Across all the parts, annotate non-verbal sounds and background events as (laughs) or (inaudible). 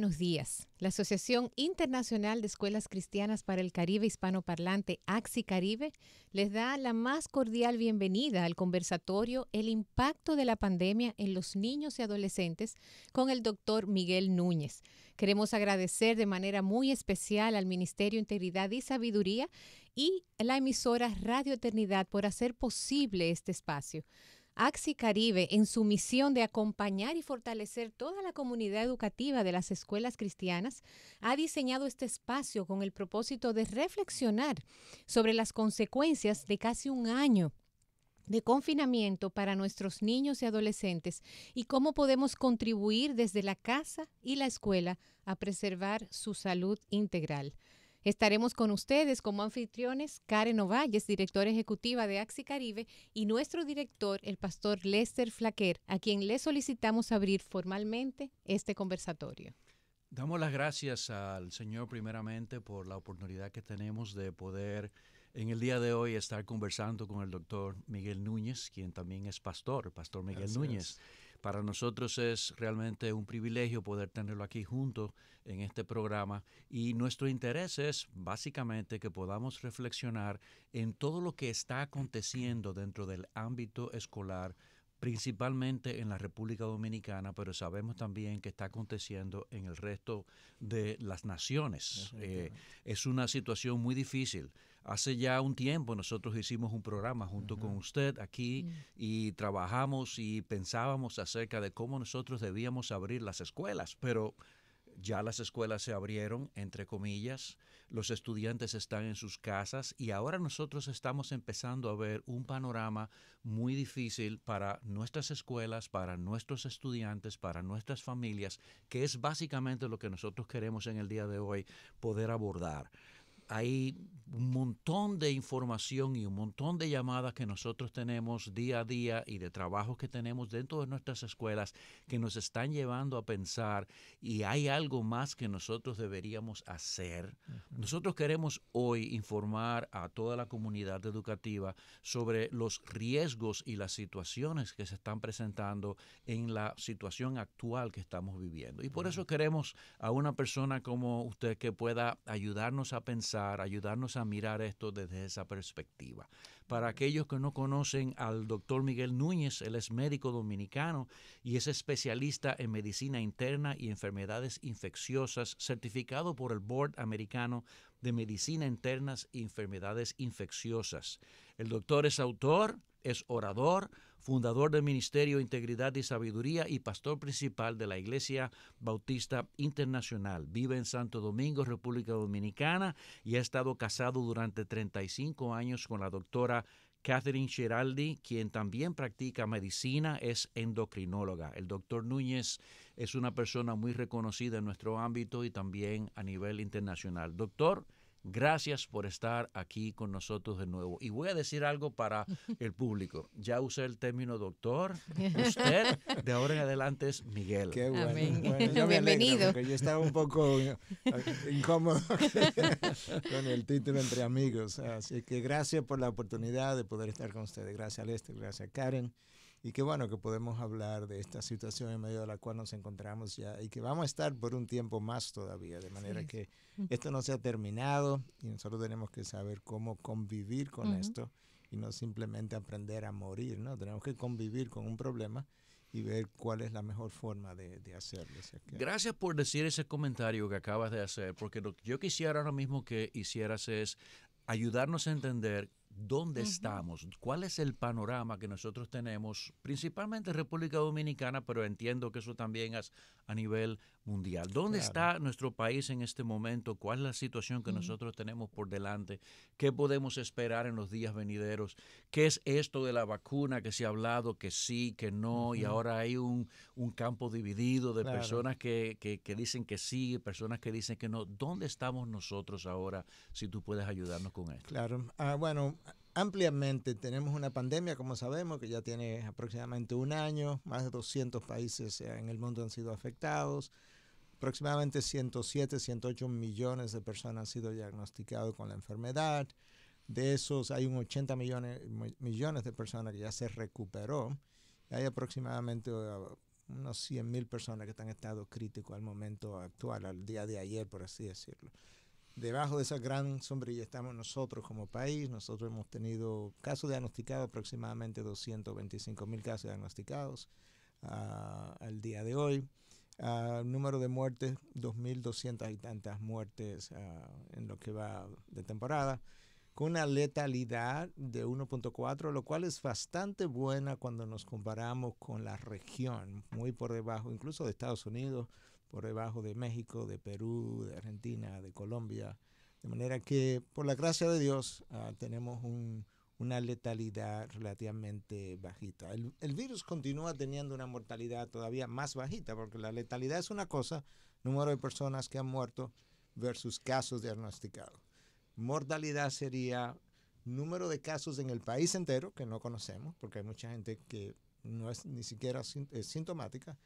buenos días. La Asociación Internacional de Escuelas Cristianas para el Caribe Hispanoparlante, AXI Caribe, les da la más cordial bienvenida al conversatorio El impacto de la pandemia en los niños y adolescentes con el doctor Miguel Núñez. Queremos agradecer de manera muy especial al Ministerio Integridad y Sabiduría y la emisora Radio Eternidad por hacer posible este espacio. AXI Caribe en su misión de acompañar y fortalecer toda la comunidad educativa de las escuelas cristianas, ha diseñado este espacio con el propósito de reflexionar sobre las consecuencias de casi un año de confinamiento para nuestros niños y adolescentes y cómo podemos contribuir desde la casa y la escuela a preservar su salud integral. Estaremos con ustedes como anfitriones Karen Ovalles, directora ejecutiva de Axi Caribe, y nuestro director, el pastor Lester Flaquer, a quien le solicitamos abrir formalmente este conversatorio. Damos las gracias al Señor primeramente por la oportunidad que tenemos de poder en el día de hoy estar conversando con el doctor Miguel Núñez, quien también es pastor, pastor Miguel Núñez. Para nosotros es realmente un privilegio poder tenerlo aquí junto en este programa y nuestro interés es básicamente que podamos reflexionar en todo lo que está aconteciendo dentro del ámbito escolar principalmente en la República Dominicana, pero sabemos también que está aconteciendo en el resto de las naciones. Eh, es una situación muy difícil. Hace ya un tiempo nosotros hicimos un programa junto con usted aquí mm. y trabajamos y pensábamos acerca de cómo nosotros debíamos abrir las escuelas, pero ya las escuelas se abrieron, entre comillas, los estudiantes están en sus casas y ahora nosotros estamos empezando a ver un panorama muy difícil para nuestras escuelas, para nuestros estudiantes, para nuestras familias, que es básicamente lo que nosotros queremos en el día de hoy poder abordar hay un montón de información y un montón de llamadas que nosotros tenemos día a día y de trabajos que tenemos dentro de nuestras escuelas que nos están llevando a pensar y hay algo más que nosotros deberíamos hacer. Nosotros queremos hoy informar a toda la comunidad educativa sobre los riesgos y las situaciones que se están presentando en la situación actual que estamos viviendo. Y por eso queremos a una persona como usted que pueda ayudarnos a pensar ayudarnos a mirar esto desde esa perspectiva. Para aquellos que no conocen al doctor Miguel Núñez, él es médico dominicano y es especialista en medicina interna y enfermedades infecciosas, certificado por el Board Americano de Medicina Internas y Enfermedades Infecciosas. El doctor es autor, es orador, fundador del Ministerio Integridad y Sabiduría y pastor principal de la Iglesia Bautista Internacional. Vive en Santo Domingo, República Dominicana, y ha estado casado durante 35 años con la doctora Catherine Giraldi, quien también practica medicina, es endocrinóloga. El doctor Núñez es una persona muy reconocida en nuestro ámbito y también a nivel internacional. Doctor, Gracias por estar aquí con nosotros de nuevo. Y voy a decir algo para (laughs) el público. Ya usé el término doctor. Usted de ahora en adelante es Miguel. Qué bueno. Bienvenido. yo estaba un poco eh, incómodo (laughs) con el título entre amigos. Así que gracias por la oportunidad de poder estar con ustedes. Gracias, Lester. Gracias, Karen. Y qué bueno que podemos hablar de esta situación en medio de la cual nos encontramos ya y que vamos a estar por un tiempo más todavía, de manera que esto no se ha terminado y nosotros tenemos que saber cómo convivir con esto y no simplemente aprender a morir, ¿no? Tenemos que convivir con un problema y ver cuál es la mejor forma de, de hacerlo. Gracias por decir ese comentario que acabas de hacer, porque lo que yo quisiera ahora mismo que hicieras es ayudarnos a entender dónde estamos, cuál es el panorama que nosotros tenemos, principalmente República Dominicana, pero entiendo que eso también es a nivel ¿Dónde está nuestro país en este momento? ¿Cuál es la situación que nosotros tenemos por delante? ¿Qué podemos esperar en los días venideros? ¿Qué es esto de la vacuna que se ha hablado que sí, que no? Y ahora hay un, campo dividido de personas que, que, dicen que sí, personas que dicen que no. ¿Dónde estamos nosotros ahora si tú puedes ayudarnos con esto? Claro. Ah, bueno, ampliamente tenemos una pandemia, como sabemos, que ya tiene aproximadamente un año. Más de 200 países eh, en el mundo han sido afectados aproximadamente 107, 108 millones de personas han sido diagnosticadas con la enfermedad. De esos hay un 80 millones, de personas que ya se recuperó. Hay aproximadamente uh, unos 100 mil personas que están en estado crítico al momento actual, al día de ayer, por así decirlo. Debajo de esa gran sombrilla estamos nosotros como país. Nosotros hemos tenido casos diagnosticados, aproximadamente 225 mil casos diagnosticados uh, al día de hoy. Ah, número de muertes, 2.200 y tantas muertes ah, en lo que va de temporada, con una letalidad de 1.4, lo cual es bastante buena cuando nos comparamos con la región, muy por debajo, incluso de Estados Unidos, por debajo de México, de Perú, de Argentina, de Colombia. De manera que, por la gracia de Dios, ah, tenemos un, una letalidad relativamente bajita. El, virus continúa teniendo una mortalidad todavía más bajita, porque la letalidad es una cosa, número de personas que han muerto versus casos diagnosticados. Mortalidad sería número de casos en el país entero, que no conocemos, porque hay mucha gente que no es ni siquiera sintomática,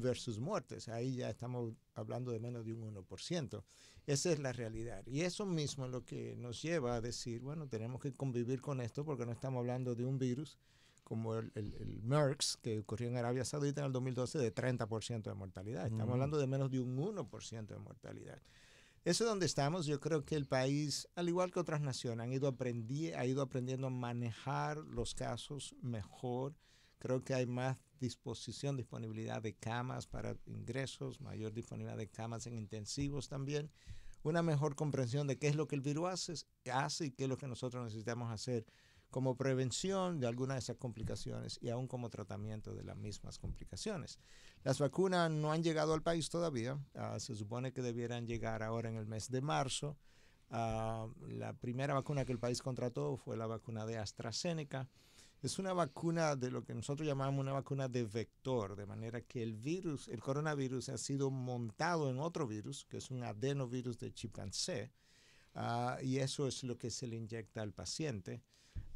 versus muertes. Ahí ya estamos hablando de menos de un 1%. Esa es la realidad. Y eso mismo es lo que nos lleva a decir, bueno, tenemos que convivir con esto porque no estamos hablando de un virus como el, el, el MERS que ocurrió en Arabia Saudita en el 2012 de 30% de mortalidad. Estamos mm. hablando de menos de un 1% de mortalidad. Eso es donde estamos. Yo creo que el país, al igual que otras naciones, han ido ha ido aprendiendo a manejar los casos mejor Creo que hay más disposición, disponibilidad de camas para ingresos, mayor disponibilidad de camas en intensivos también, una mejor comprensión de qué es lo que el virus hace, y qué es lo que nosotros necesitamos hacer como prevención de algunas de esas complicaciones y aún como tratamiento de las mismas complicaciones. Las vacunas no han llegado al país todavía, ah, se supone que debieran llegar ahora en el mes de marzo. Ah, la primera vacuna que el país contrató fue la vacuna de AstraZeneca. Es una vacuna de lo que nosotros llamamos una vacuna de vector, de manera que el virus, el coronavirus ha sido montado en otro virus, que es un adenovirus de chimpancé, ah, y eso es lo que se le inyecta al paciente.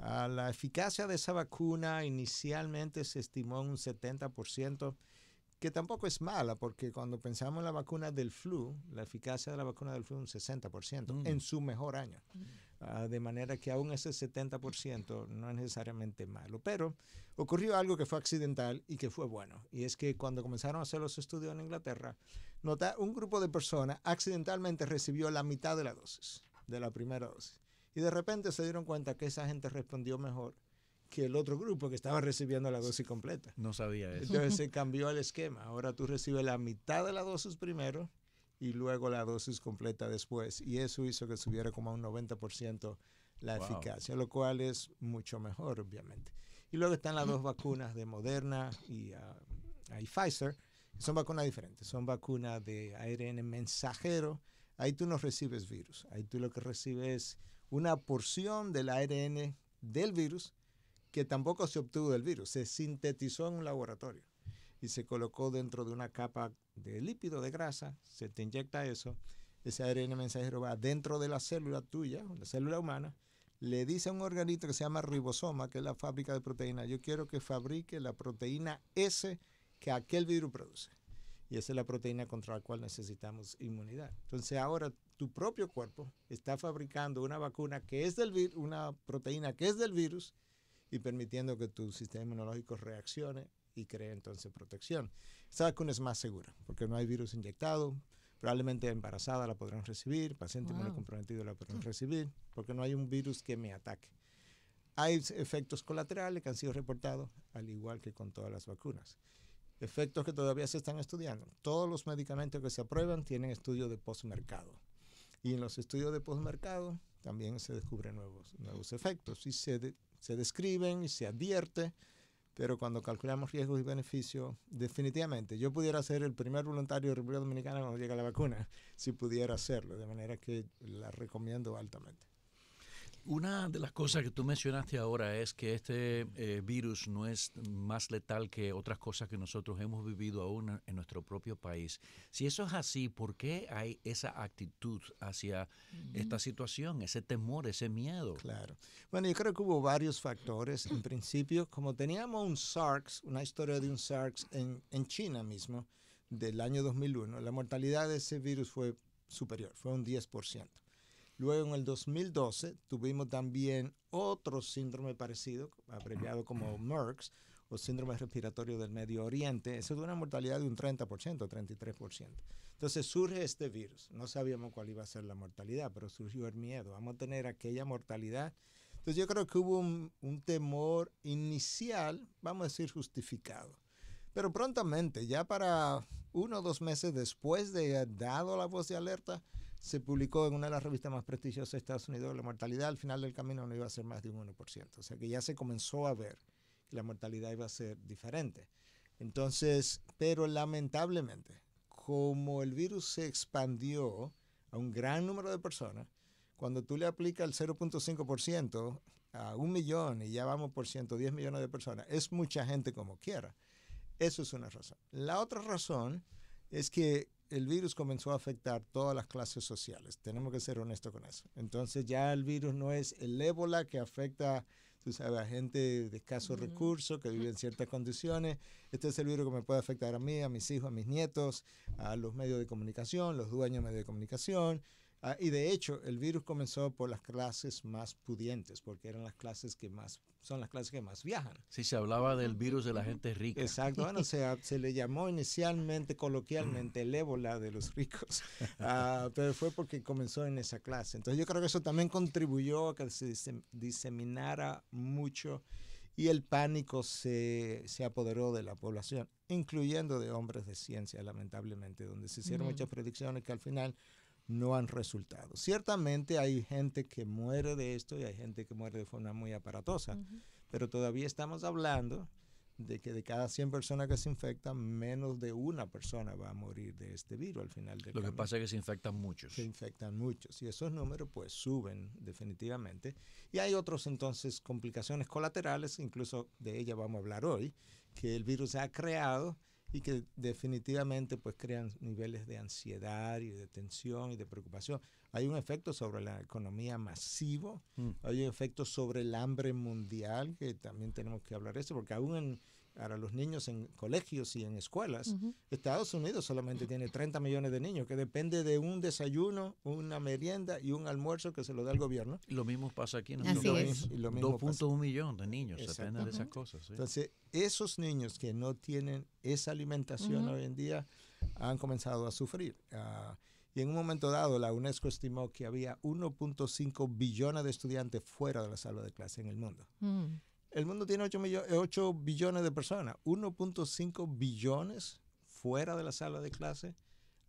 Ah, la eficacia de esa vacuna inicialmente se estimó en un 70% que tampoco es mala, porque cuando pensamos en la vacuna del flu, la eficacia de la vacuna del flu es un 60% mm. en su mejor año. Mm. Ah, de manera que aún ese 70% no es necesariamente malo. Pero ocurrió algo que fue accidental y que fue bueno. Y es que cuando comenzaron a hacer los estudios en Inglaterra, nota, un grupo de personas accidentalmente recibió la mitad de la dosis, de la primera dosis. Y de repente se dieron cuenta que esa gente respondió mejor que el otro grupo que estaba recibiendo la dosis completa. No sabía eso. Entonces se (laughs) cambió el esquema. Ahora tú recibes la mitad de la dosis primero y luego la dosis completa después. Y eso hizo que subiera como a un 90% la eficacia, lo cual es mucho mejor, obviamente. Y luego están las dos vacunas de Moderna y, ah, y Pfizer, son vacunas diferentes, son vacunas de ARN mensajero. Ahí tú no recibes virus, ahí tú lo que recibes es una porción del ARN del virus que tampoco se obtuvo del virus, se sintetizó en un laboratorio y se colocó dentro de una capa de lípido, de grasa, se te inyecta eso, ese ARN mensajero va dentro de la célula tuya, la célula humana, le dice a un organito que se llama ribosoma, que es la fábrica de proteína, yo quiero que fabrique la proteína S que aquel virus produce. Y esa es la proteína contra la cual necesitamos inmunidad. Entonces ahora tu propio cuerpo está fabricando una vacuna que es del virus, una proteína que es del virus y permitiendo que tu sistema inmunológico reaccione y cree entonces protección. Esta vacuna es más segura porque no hay virus inyectado. Probablemente embarazada la podrán recibir, paciente wow. comprometido la podrán recibir, porque no hay un virus que me ataque. Hay efectos colaterales que han sido reportados, al igual que con todas las vacunas. Efectos que todavía se están estudiando. Todos los medicamentos que se aprueban tienen estudio de postmercado. Y en los estudios de postmercado también se descubren nuevos, nuevos efectos y se, se describen y se advierte pero cuando calculamos riesgos y beneficios, definitivamente yo pudiera ser el primer voluntario de República Dominicana cuando llega la vacuna, si pudiera hacerlo, de manera que la recomiendo altamente. Una de las cosas que tú mencionaste ahora es que este eh, virus no es más letal que otras cosas que nosotros hemos vivido aún en nuestro propio país. Si eso es así, ¿por qué hay esa actitud hacia esta situación, ese temor, ese miedo? Claro. Bueno, yo creo que hubo varios factores. En (clears throat) principio, como teníamos un SARS, una historia de un SARS en, en China mismo, del año 2001, la mortalidad de ese virus fue superior, fue un 10%. Luego en el 2012 tuvimos también otro síndrome parecido, abreviado como MERS, o síndrome respiratorio del Medio Oriente. Eso de una mortalidad de un 30%, 33%. Entonces surge este virus. No sabíamos cuál iba a ser la mortalidad, pero surgió el miedo. Vamos a tener aquella mortalidad. Entonces yo creo que hubo un, un temor inicial, vamos a decir justificado. Pero prontamente, ya para uno o dos meses después de eh, dado la voz de alerta, se publicó en una de las revistas más prestigiosas de Estados Unidos, la mortalidad al final del camino no iba a ser más de un 1%. O sea que ya se comenzó a ver que la mortalidad iba a ser diferente. Entonces, pero lamentablemente, como el virus se expandió a un gran número de personas, cuando tú le aplicas el 0.5% a un millón y ya vamos por 110 millones de personas, es mucha gente como quiera. Eso es una razón. La otra razón es que el virus comenzó a afectar todas las clases sociales. Tenemos que ser honestos con eso. Entonces ya el virus no es el ébola que afecta sabes, a gente de escasos recursos que vive en ciertas condiciones. Este es el virus que me puede afectar a mí, a mis hijos, a mis nietos, a los medios de comunicación, los dueños de medios de comunicación, Ah, y de hecho, el virus comenzó por las clases más pudientes, porque eran las clases que más, son las clases que más viajan. Sí, se hablaba del virus de la gente rica. Exacto, bueno, se, se le llamó inicialmente, coloquialmente, el ébola de los ricos, (laughs) ah, pero fue porque comenzó en esa clase. Entonces yo creo que eso también contribuyó a que se diseminara mucho y el pánico se, se, apoderó de la población, incluyendo de hombres de ciencia, lamentablemente, donde se hicieron muchas predicciones que al final no han resultado. Ciertamente hay gente que muere de esto y hay gente que muere de forma muy aparatosa, pero todavía estamos hablando de que de cada 100 personas que se infectan, menos de una persona va a morir de este virus al final del Lo que pasa es que se infectan muchos. Se infectan muchos y esos números pues suben definitivamente. Y hay otros entonces complicaciones colaterales, incluso de ella vamos a hablar hoy, que el virus ha creado y que definitivamente pues crean niveles de ansiedad y de tensión y de preocupación. Hay un efecto sobre la economía masivo, mm. hay un efecto sobre el hambre mundial, que también tenemos que hablar de eso, porque aún en, para los niños en colegios y en escuelas. Estados Unidos solamente tiene 30 millones de niños, que depende de un desayuno, una merienda y un almuerzo que se lo da el gobierno. lo mismo pasa aquí en Unidos. 2.1 millones de niños, depende de esas cosas. Entonces, esos niños que no tienen esa alimentación hoy en día han comenzado a sufrir. Ah, y en un momento dado, la UNESCO estimó que había 1.5 billones de estudiantes fuera de la sala de clase en el mundo. Mm. El mundo tiene 8, eh, billones de personas, 1.5 billones fuera de la sala de clase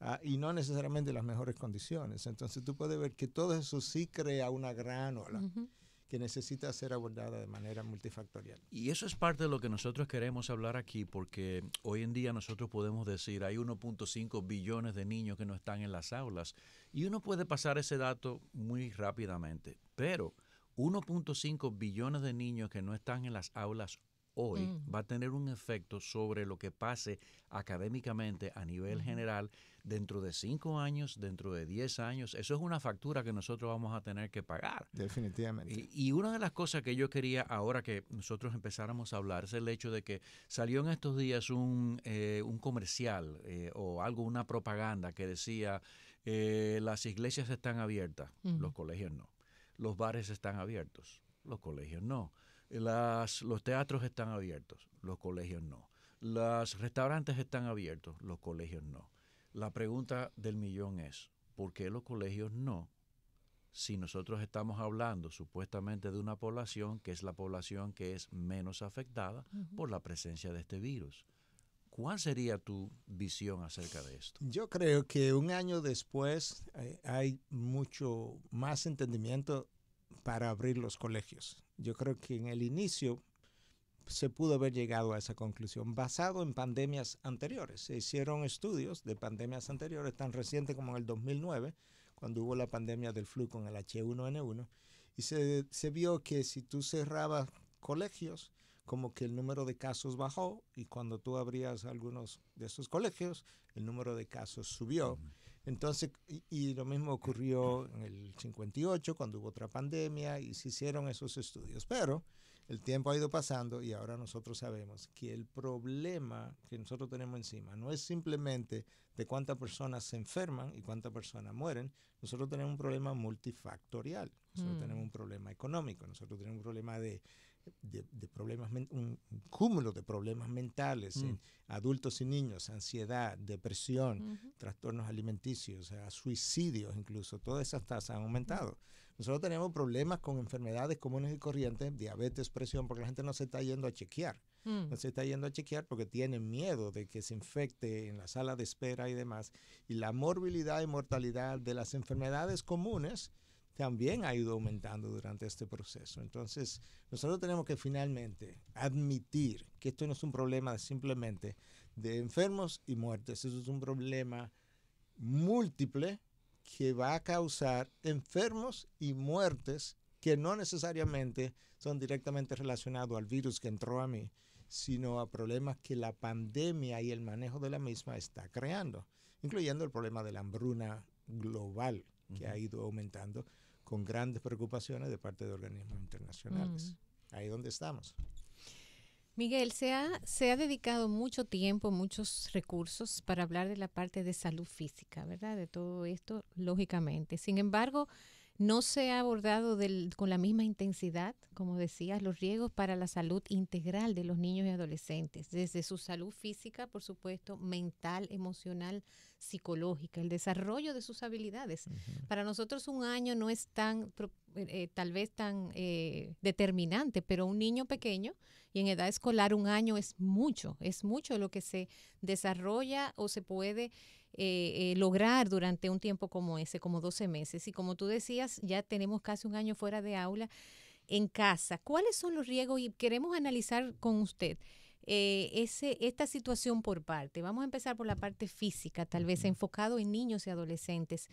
ah, y no necesariamente en las mejores condiciones. Entonces tú puedes ver que todo eso sí crea una gran ola. que necesita ser abordada de manera multifactorial. Y eso es parte de lo que nosotros queremos hablar aquí, porque hoy en día nosotros podemos decir hay 1.5 billones de niños que no están en las aulas y uno puede pasar ese dato muy rápidamente, pero 1.5 billones de niños que no están en las aulas hoy mm. va a tener un efecto sobre lo que pase académicamente a nivel general dentro de 5 años, dentro de 10 años. Eso es una factura que nosotros vamos a tener que pagar. Definitivamente. Y, una de las cosas que yo quería ahora que nosotros empezáramos a hablar es el hecho de que salió en estos días un, eh, un comercial eh, o algo, una propaganda que decía eh, las iglesias están abiertas, los colegios no los bares están abiertos, los colegios no. Las, los teatros están abiertos, los colegios no. Los restaurantes están abiertos, los colegios no. La pregunta del millón es, ¿por qué los colegios no? Si nosotros estamos hablando supuestamente de una población que es la población que es menos afectada por la presencia de este virus. ¿Cuál sería tu visión acerca de esto? Yo creo que un año después eh, hay mucho más entendimiento para abrir los colegios. Yo creo que en el inicio se pudo haber llegado a esa conclusión basado en pandemias anteriores. Se hicieron estudios de pandemias anteriores tan recientes como en el 2009, cuando hubo la pandemia del flu con el H1N1, y se, vio que si tú cerrabas colegios, como que el número de casos bajó y cuando tú abrías algunos de esos colegios, el número de casos subió. Entonces, y, lo mismo ocurrió en el 58, cuando hubo otra pandemia y se hicieron esos estudios. Pero el tiempo ha ido pasando y ahora nosotros sabemos que el problema que nosotros tenemos encima no es simplemente de cuántas personas se enferman y cuántas personas mueren. Nosotros tenemos un problema multifactorial. Nosotros mm. tenemos un problema económico, nosotros tenemos un problema de de, problemas, un, cúmulo de problemas mentales en mm. adultos y niños, ansiedad, depresión, trastornos alimenticios, eh, suicidios incluso, todas esas tasas han aumentado. Nosotros tenemos problemas con enfermedades comunes y corrientes, diabetes, presión, porque la gente no se está yendo a chequear. Mm. No se está yendo a chequear porque tiene miedo de que se infecte en la sala de espera y demás. Y la morbilidad y mortalidad de las enfermedades comunes también ha ido aumentando durante este proceso. Entonces, nosotros tenemos que finalmente admitir que esto no es un problema simplemente de enfermos y muertes, eso es un problema múltiple que va a causar enfermos y muertes que no necesariamente son directamente relacionados al virus que entró a mí, sino a problemas que la pandemia y el manejo de la misma está creando, incluyendo el problema de la hambruna global que ha ido aumentando con grandes preocupaciones de parte de organismos internacionales. Ahí donde estamos. Miguel, se ha, se ha dedicado mucho tiempo, muchos recursos para hablar de la parte de salud física, ¿verdad? De todo esto, lógicamente. Sin embargo, no se ha abordado con la misma intensidad, como decías, los riesgos para la salud integral de los niños y adolescentes, desde su salud física, por supuesto, mental, emocional, psicológica, el desarrollo de sus habilidades. Para nosotros un año no es tan, eh, eh, tal vez tan eh, determinante, pero un niño pequeño y en edad escolar un año es mucho, es mucho lo que se desarrolla o se puede eh, eh, lograr durante un tiempo como ese, como 12 meses. Y como tú decías, ya tenemos casi un año fuera de aula en casa. ¿Cuáles son los riesgos? Y queremos analizar con usted eh, ese, esta situación por parte. Vamos a empezar por la parte física, tal vez enfocado en niños y adolescentes.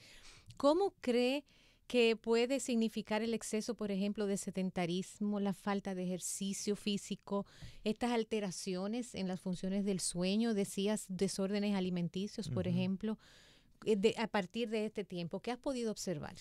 ¿Cómo cree que puede significar el exceso, por ejemplo, de sedentarismo, la falta de ejercicio físico, estas alteraciones en las funciones del sueño, decías desórdenes alimenticios, por ejemplo, eh, a partir de este tiempo, ¿qué has podido observar?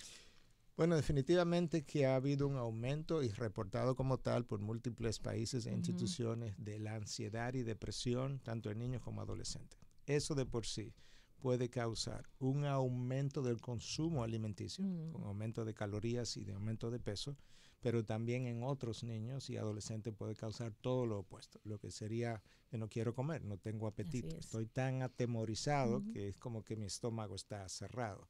Bueno, definitivamente que ha habido un aumento y reportado como tal por múltiples países e instituciones de la ansiedad y depresión, tanto en niños como adolescentes. Eso de por sí puede causar un aumento del consumo alimenticio, mm. un aumento de calorías y de aumento de peso, pero también en otros niños y adolescentes puede causar todo lo opuesto, lo que sería que no quiero comer, no tengo apetito, estoy tan atemorizado que es como que mi estómago está cerrado.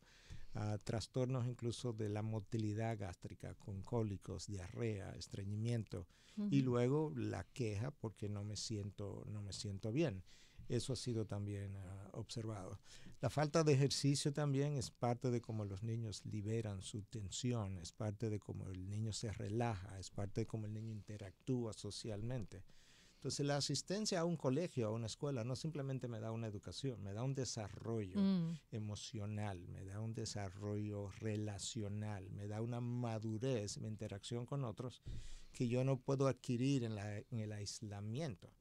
Ah, trastornos incluso de la motilidad gástrica con cólicos, diarrea, estreñimiento y luego la queja porque no me siento no me siento bien. Eso ha sido también ah, observado. La falta de ejercicio también es parte de cómo los niños liberan su tensión, es parte de cómo el niño se relaja, es parte de cómo el niño interactúa socialmente. Entonces la asistencia a un colegio, a una escuela, no simplemente me da una educación, me da un desarrollo mm. emocional, me da un desarrollo relacional, me da una madurez, mi interacción con otros, que yo no puedo adquirir en el aislamiento.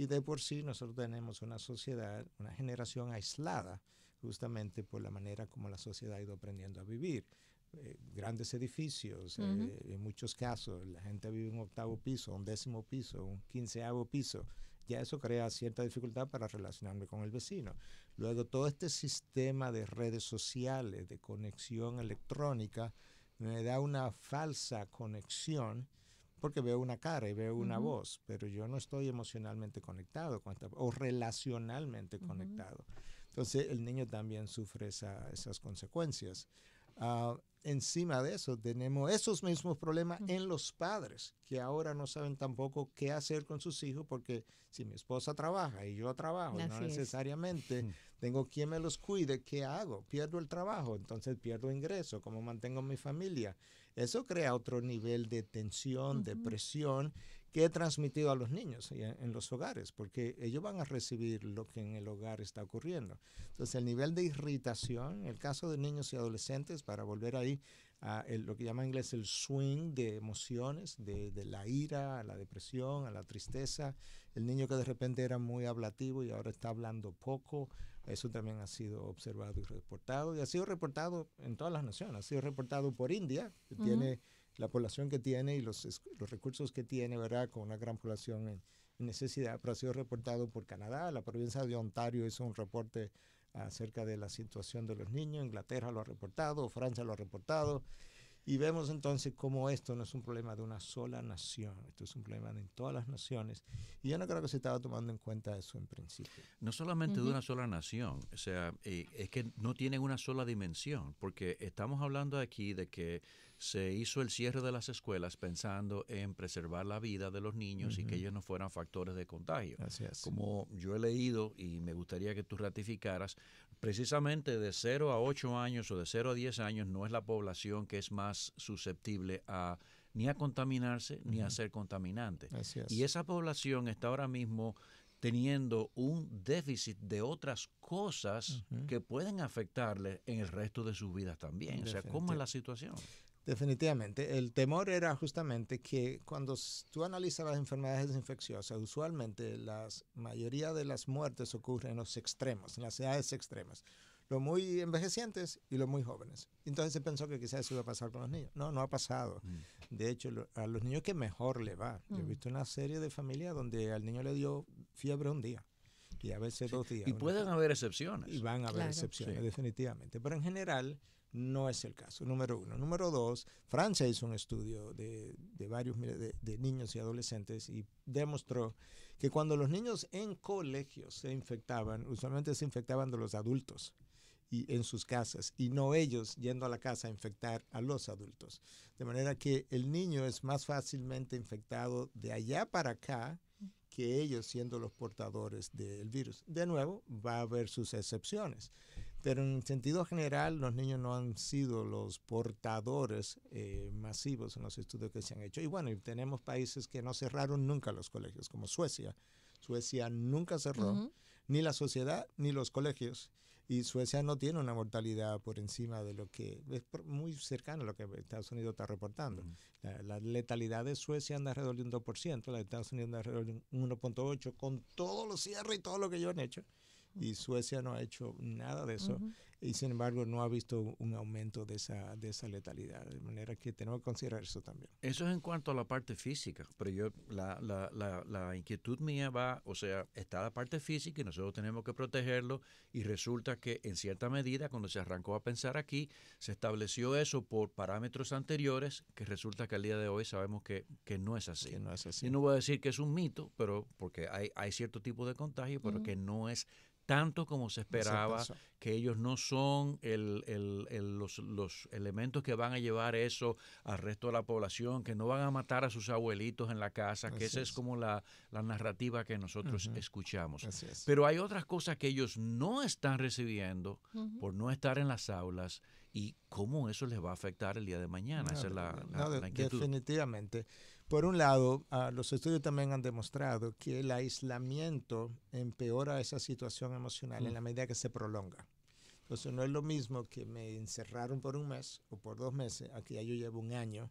Y de por sí nosotros tenemos una sociedad, una generación aislada, justamente por la manera como la sociedad ha ido aprendiendo a vivir. Eh, grandes edificios, eh, en muchos casos la gente vive en un octavo piso, un décimo piso, un quinceavo piso. Ya eso crea cierta dificultad para relacionarme con el vecino. Luego todo este sistema de redes sociales, de conexión electrónica, me da una falsa conexión porque veo una cara y veo una voz, pero yo no estoy emocionalmente conectado o relacionalmente conectado. Entonces el niño también sufre esas consecuencias. Ah, encima de eso tenemos esos mismos problemas en los padres, que ahora no saben tampoco qué hacer con sus hijos, porque si mi esposa trabaja y yo trabajo, no necesariamente mm. tengo quien me los cuide, ¿qué hago? Pierdo el trabajo, entonces pierdo ingreso, ¿cómo mantengo mi familia? Eso crea otro nivel de tensión, depresión, de presión que he transmitido a los niños en los hogares, porque ellos van a recibir lo que en el hogar está ocurriendo. Entonces, el nivel de irritación, en el caso de niños y adolescentes, para volver ahí a lo que llama en inglés el swing de emociones, de, de, la ira, a la depresión, a la tristeza, el niño que de repente era muy hablativo y ahora está hablando poco, eso también ha sido observado y reportado, y ha sido reportado en todas las naciones, ha sido reportado por India, que tiene la población que tiene y los, los recursos que tiene, ¿verdad? Con una gran población en, necesidad, pero ha sido reportado por Canadá, la provincia de Ontario hizo un reporte acerca de la situación de los niños, Inglaterra lo ha reportado, Francia lo ha reportado. Y vemos entonces cómo esto no es un problema de una sola nación, esto es un problema en todas las naciones. Y yo no creo que se estaba tomando en cuenta eso en principio. No solamente de una sola nación, o sea, eh, es que no tiene una sola dimensión, porque estamos hablando aquí de que se hizo el cierre de las escuelas pensando en preservar la vida de los niños y que ellos no fueran factores de contagio. Así es. Como yo he leído y me gustaría que tú ratificaras, precisamente de 0 a 8 años o de 0 a 10 años no es la población que es más susceptible a ni a contaminarse ni a ser contaminante. Y esa población está ahora mismo teniendo un déficit de otras cosas que pueden afectarle en el resto de sus vidas también. O sea, ¿cómo es la situación? Definitivamente. El temor era justamente que cuando tú analizas las enfermedades infecciosas, usualmente la mayoría de las muertes ocurren en los extremos, en las edades extremas. Los muy envejecientes y los muy jóvenes. Entonces se pensó que quizás eso iba a pasar con los niños. No, no ha pasado. Mm. De hecho, a los niños que mejor le va. he mm. visto una serie de familias donde al niño le dio fiebre un día y a veces dos días. Y pueden haber excepciones. Y van a haber excepciones, definitivamente. Pero en general no es el caso, número uno. Número dos, Francia hizo un estudio de, varios de, de, niños y adolescentes y demostró que cuando los niños en colegios se infectaban, usualmente se infectaban de los adultos y en sus casas y no ellos yendo a la casa a infectar a los adultos. De manera que el niño es más fácilmente infectado de allá para acá que ellos siendo los portadores del virus. De nuevo, va a haber sus excepciones. Pero en sentido general, los niños no han sido los portadores eh, masivos en los estudios que se han hecho. Y bueno, tenemos países que no cerraron nunca los colegios, como Suecia. Suecia nunca cerró, ni la sociedad ni los colegios. Y Suecia no tiene una mortalidad por encima de lo que es muy cercano a lo que Estados Unidos está reportando. la, letalidad de Suecia anda alrededor de un 2%, la de Estados Unidos anda alrededor de un 1.8%, con todos los cierres y todo lo que ellos han hecho y Suecia no ha hecho nada de eso y sin embargo no ha visto un aumento de esa, letalidad, de manera que tenemos que considerar eso también. Eso es en cuanto a la parte física, pero yo, la, inquietud mía va, o sea, está la parte física y nosotros tenemos que protegerlo y resulta que en cierta medida cuando se arrancó a pensar aquí, se estableció eso por parámetros anteriores que resulta que al día de hoy sabemos que, que no es así. no Y no voy a decir que es un mito, pero porque hay, hay cierto tipo de contagio, pero que no es tanto como se esperaba, que ellos no son los, elementos que van a llevar eso al resto de la población, que no van a matar a sus abuelitos en la casa, que esa es, como la, narrativa que nosotros escuchamos. Pero hay otras cosas que ellos no están recibiendo por no estar en las aulas y cómo eso les va a afectar el día de mañana. esa es la, inquietud. Definitivamente. Por un lado, ah, los estudios también han demostrado que el aislamiento empeora esa situación emocional en mm. la medida que se prolonga. Entonces no es lo mismo que me encerraron por un mes o por dos meses, aquí ya yo llevo un año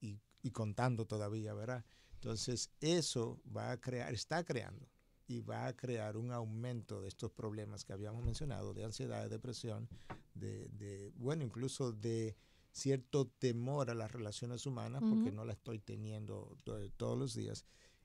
y, contando todavía, ¿verdad? Entonces eso va a crear, está creando y va a crear un aumento de estos problemas que habíamos mencionado, de ansiedad, de depresión, de, bueno, incluso de cierto temor a las relaciones humanas porque no la estoy teniendo todos los días.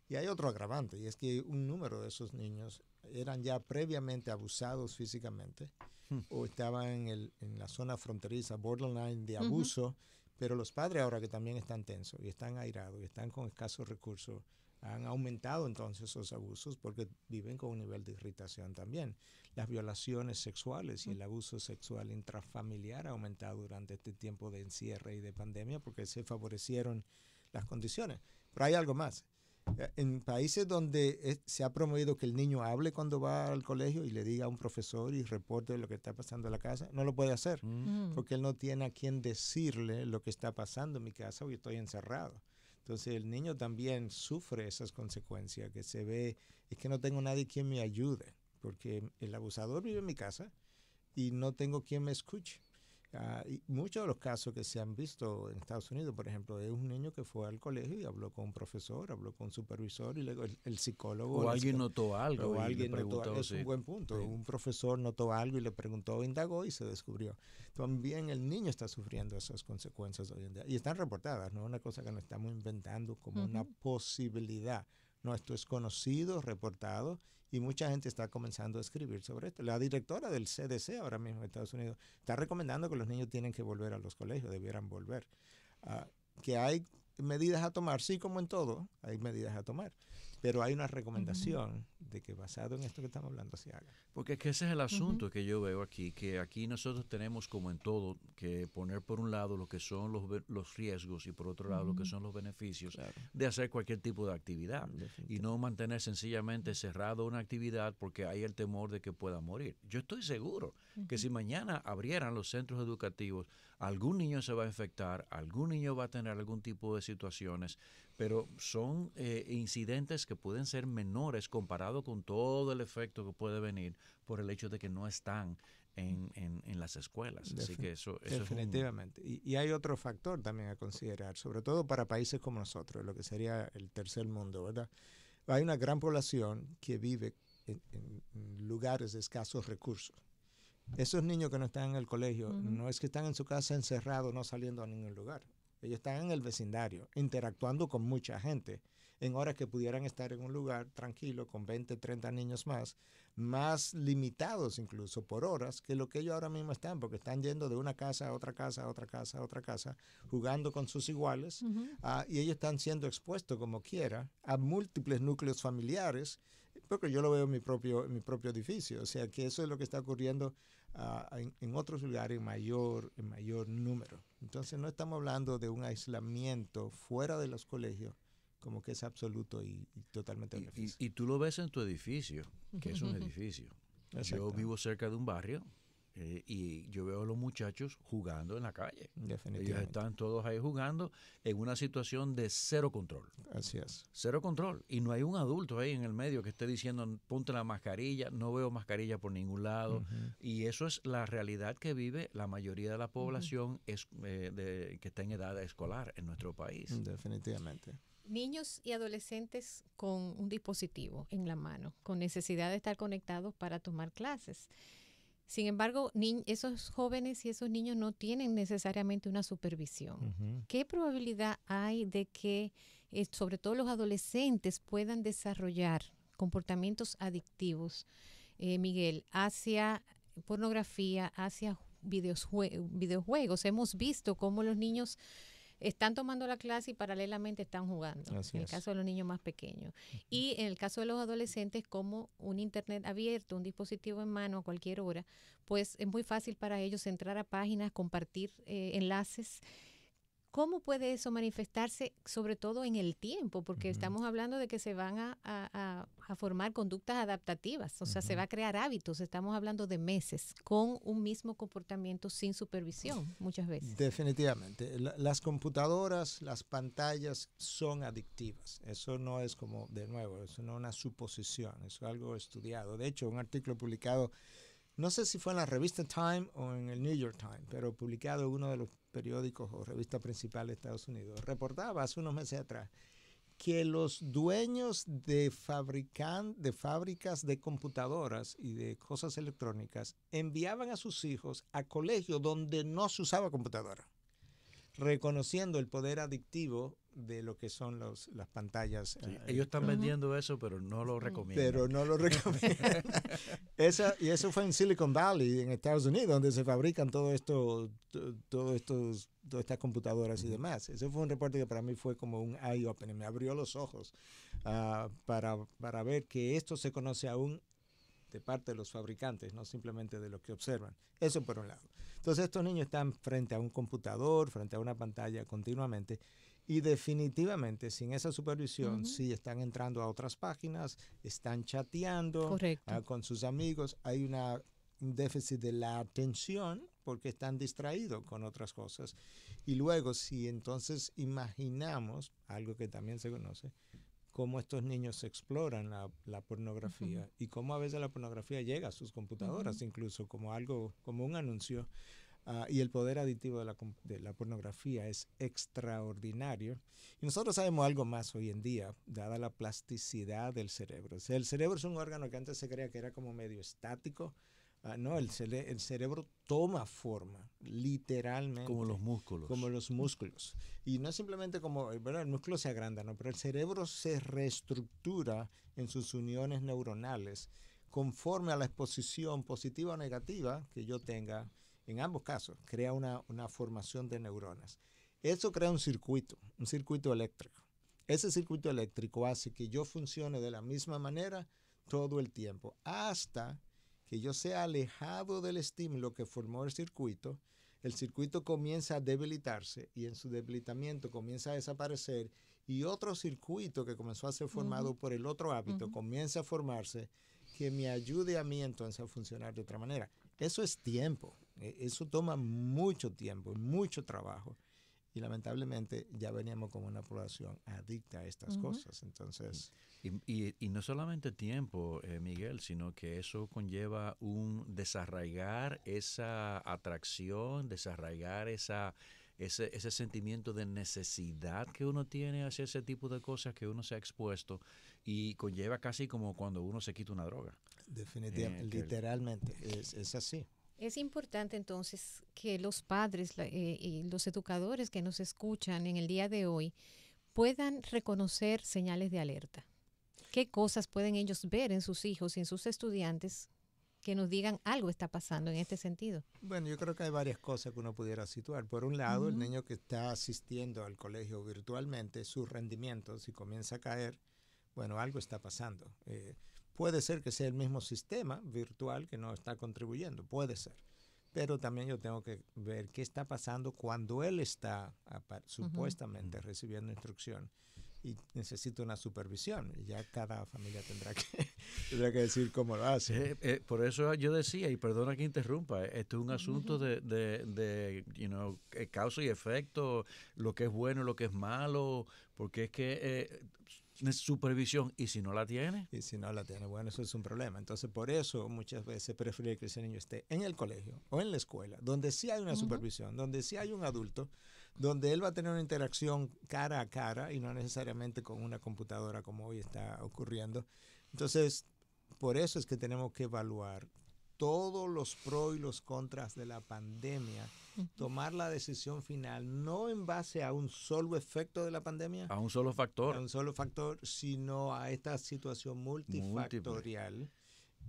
Y hay otro agravante, y es que un número de esos niños eran ya previamente abusados físicamente hmm. o estaban en, la zona fronteriza, borderline de abuso, pero los padres ahora que también están tensos y están airados y están con escasos recursos, han aumentado entonces esos abusos porque viven con un nivel de irritación también. Las violaciones sexuales y el abuso sexual intrafamiliar ha aumentado durante este tiempo de encierre y de pandemia porque se favorecieron las condiciones. Pero hay algo más. En países donde se ha promovido que el niño hable cuando va al colegio y le diga a un profesor y reporte lo que está pasando en la casa, no lo puede hacer, mm. Mm. porque él no tiene a quien decirle lo que está pasando en mi casa o estoy encerrado. Entonces el niño también sufre esas consecuencias que se ve, es que no tengo nadie quien me ayude, porque el abusador vive en mi casa y no tengo quien me escuche. Ah, y muchos de los casos que se han visto en Estados Unidos, por ejemplo, es un niño que fue al colegio y habló con un profesor, habló con un supervisor y luego el, psicólogo. O alguien notó algo. O alguien notó algo. Es un buen punto. Un profesor notó algo y le preguntó, indagó y se descubrió. También el niño está sufriendo esas consecuencias hoy en día. Y están reportadas, no es una cosa que nos estamos inventando como una posibilidad no Esto es conocido, reportado, y mucha gente está comenzando a escribir sobre esto. La directora del CDC ahora mismo en Estados Unidos está recomendando que los niños tienen que volver a los colegios, debieran volver. Ah, que hay medidas a tomar, sí como en todo, hay medidas a tomar. Pero hay una recomendación de que basado en esto que estamos hablando se haga. Porque es que ese es el asunto que yo veo aquí, que aquí nosotros tenemos como en todo que poner por un lado lo que son los, los riesgos y por otro lado lo que son los beneficios de hacer cualquier tipo de actividad y no mantener sencillamente cerrado una actividad porque hay el temor de que pueda morir. Yo estoy seguro que si mañana abrieran los centros educativos algún niño se va a infectar, algún niño va a tener algún tipo de situaciones, pero son eh, incidentes que pueden ser menores comparado con todo el efecto que puede venir por el hecho de que no están en, las escuelas. que eso, definitivamente. y, hay otro factor también a considerar, sobre todo para países como nosotros, lo que sería el tercer mundo, ¿verdad? Hay una gran población que vive en lugares de escasos recursos esos niños que no están en el colegio, no es que están en su casa encerrados, no saliendo a ningún lugar. Ellos están en el vecindario, interactuando con mucha gente, en horas que pudieran estar en un lugar tranquilo, con 20, 30 niños más, más limitados incluso por horas que lo que ellos ahora mismo están, porque están yendo de una casa a otra casa, a otra casa, a otra casa, jugando con sus iguales, ah, y ellos están siendo expuestos como quiera a múltiples núcleos familiares, porque yo lo veo en mi propio, en mi propio edificio, o sea que eso es lo que está ocurriendo en, otros lugares en mayor, en mayor número. Entonces no estamos hablando de un aislamiento fuera de los colegios como que es absoluto y, totalmente y, y, tú lo ves en tu edificio, que es un (laughs) edificio. Yo vivo cerca de un barrio eh, y yo veo a los muchachos jugando en la calle. Ellos están todos ahí jugando en una situación de cero control. Así es. Cero control. Y no hay un adulto ahí en el medio que esté diciendo, ponte la mascarilla, no veo mascarilla por ningún lado. Y eso es la realidad que vive la mayoría de la población es, eh, de, que está en edad escolar en nuestro país. Definitivamente niños y adolescentes con un dispositivo en la mano, con necesidad de estar conectados para tomar clases. Sin embargo, esos jóvenes y esos niños no tienen necesariamente una supervisión. ¿Qué probabilidad hay de que, eh, sobre todo los adolescentes, puedan desarrollar comportamientos adictivos, eh, Miguel, hacia pornografía, hacia videojuegos? Hemos visto cómo los niños están tomando la clase y paralelamente están jugando, en el caso de los niños más pequeños. Y en el caso de los adolescentes, como un Internet abierto, un dispositivo en mano a cualquier hora, pues es muy fácil para ellos entrar a páginas, compartir eh, enlaces. ¿Cómo puede eso manifestarse, sobre todo en el tiempo? Porque estamos hablando de que se van a, formar conductas adaptativas, o sea, se va a crear hábitos, estamos hablando de meses, con un mismo comportamiento sin supervisión muchas veces. Definitivamente, las computadoras, las pantallas son adictivas, eso no es como, de nuevo, eso no es una suposición, es algo estudiado. De hecho, un artículo publicado no sé si fue en la revista Time o en el New York Times, pero publicado en uno de los periódicos o revistas principales de Estados Unidos, reportaba hace unos meses atrás que los dueños de, de fábricas de computadoras y de cosas electrónicas enviaban a sus hijos a colegios donde no se usaba computadora, reconociendo el poder adictivo de lo que son las pantallas. Eh, ellos están vendiendo eso, pero no lo recomiendo Pero no lo (laughs) recomiendan. y eso fue en Silicon Valley, en Estados Unidos, donde se fabrican todo esto, todo estos, todas estas computadoras y demás. Ese fue un reporte que para mí fue como un eye-opener, me abrió los ojos ah, para, para ver que esto se conoce aún de parte de los fabricantes, no simplemente de lo que observan. Eso por un lado. Entonces estos niños están frente a un computador, frente a una pantalla continuamente y definitivamente, sin esa supervisión, si están entrando a otras páginas, están chateando ah, con sus amigos, hay una, un déficit de la atención porque están distraídos con otras cosas. Y luego, si entonces imaginamos, algo que también se conoce, cómo estos niños exploran la, pornografía y cómo a veces la pornografía llega a sus computadoras, incluso como algo, como un anuncio. Ah, y el poder aditivo de la, de la, pornografía es extraordinario. Y nosotros sabemos algo más hoy en día, dada la plasticidad del cerebro. el cerebro es un órgano que antes se creía que era como medio estático. Ah, no, el, el, cerebro toma forma, literalmente. Como los músculos. Como los músculos. Y no simplemente como, bueno, el músculo se agranda, no, pero el cerebro se reestructura en sus uniones neuronales conforme a la exposición positiva o negativa que yo tenga en ambos casos, crea una, una formación de neuronas. Eso crea un circuito, un circuito eléctrico. Ese circuito eléctrico hace que yo funcione de la misma manera todo el tiempo, hasta que yo sea alejado del estímulo que formó el circuito, el circuito comienza a debilitarse y en su debilitamiento comienza a desaparecer y otro circuito que comenzó a ser formado por el otro hábito comienza a formarse que me ayude a mí entonces a funcionar de otra manera. Eso es tiempo. E, eso toma mucho tiempo, mucho trabajo. Y lamentablemente ya veníamos como una población adicta a estas cosas. Entonces. Y, no solamente tiempo, eh, Miguel, sino que eso conlleva un desarraigar esa atracción, desarraigar esa, ese, sentimiento de necesidad que uno tiene hacia ese tipo de cosas que uno se ha expuesto y conlleva casi como cuando uno se quita una droga. Definitivamente, eh, literalmente, es así. Es importante entonces que los padres eh, y los educadores que nos escuchan en el día de hoy puedan reconocer señales de alerta. ¿Qué cosas pueden ellos ver en sus hijos y en sus estudiantes que nos digan algo está pasando en este sentido? Bueno, yo creo que hay varias cosas que uno pudiera situar. Por un lado, el niño que está asistiendo al colegio virtualmente, su rendimiento, si comienza a caer, bueno, algo está pasando. Eh, Puede ser que sea el mismo sistema virtual que no está contribuyendo, puede ser. Pero también yo tengo que ver qué está pasando cuando él está supuestamente recibiendo instrucción y necesita una supervisión. ya cada familia tendrá que, (laughs) tendrá que decir cómo lo hace. Eh, eh, por eso yo decía, y perdona que interrumpa, esto es un asunto de, you eh, causa y efecto, lo que es bueno, lo que es malo, porque es que... Eh, supervisión y si no la tiene. Y si no la tiene, bueno, eso es un problema. Entonces, por eso muchas veces prefiere que ese niño esté en el colegio o en la escuela, donde sí hay una supervisión, donde sí hay un adulto, donde él va a tener una interacción cara a cara y no necesariamente con una computadora como hoy está ocurriendo. Entonces, por eso es que tenemos que evaluar todos los pros y los contras de la pandemia tomar la decisión final, no en base a un solo efecto de la pandemia. A un solo factor. A un solo factor, sino a esta situación multifactorial.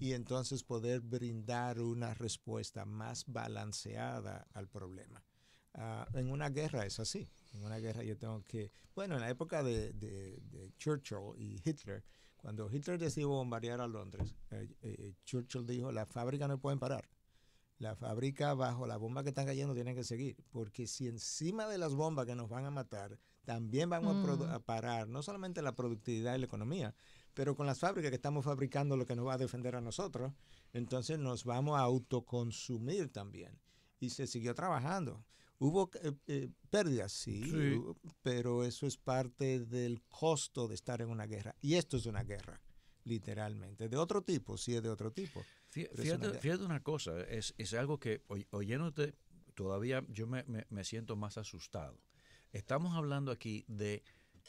Y entonces poder brindar una respuesta más balanceada al problema. Ah, en una guerra es así. En una guerra yo tengo que... Bueno, en la época de, Churchill y Hitler, cuando Hitler decidió bombardear a Londres, eh, eh, Churchill dijo, la fábrica no pueden parar la fábrica bajo las bombas que están cayendo tienen que seguir, porque si encima de las bombas que nos van a matar, también vamos mm. a, parar no solamente la productividad y la economía, pero con las fábricas que estamos fabricando lo que nos va a defender a nosotros, entonces nos vamos a autoconsumir también. Y se siguió trabajando. Hubo eh, eh, pérdidas, sí, pero eso es parte del costo de estar en una guerra. Y esto es una guerra, literalmente. De otro tipo, sí es de otro tipo. Fíjate, fíjate, una cosa, es, algo que oyéndote todavía yo me, siento más asustado. Estamos hablando aquí de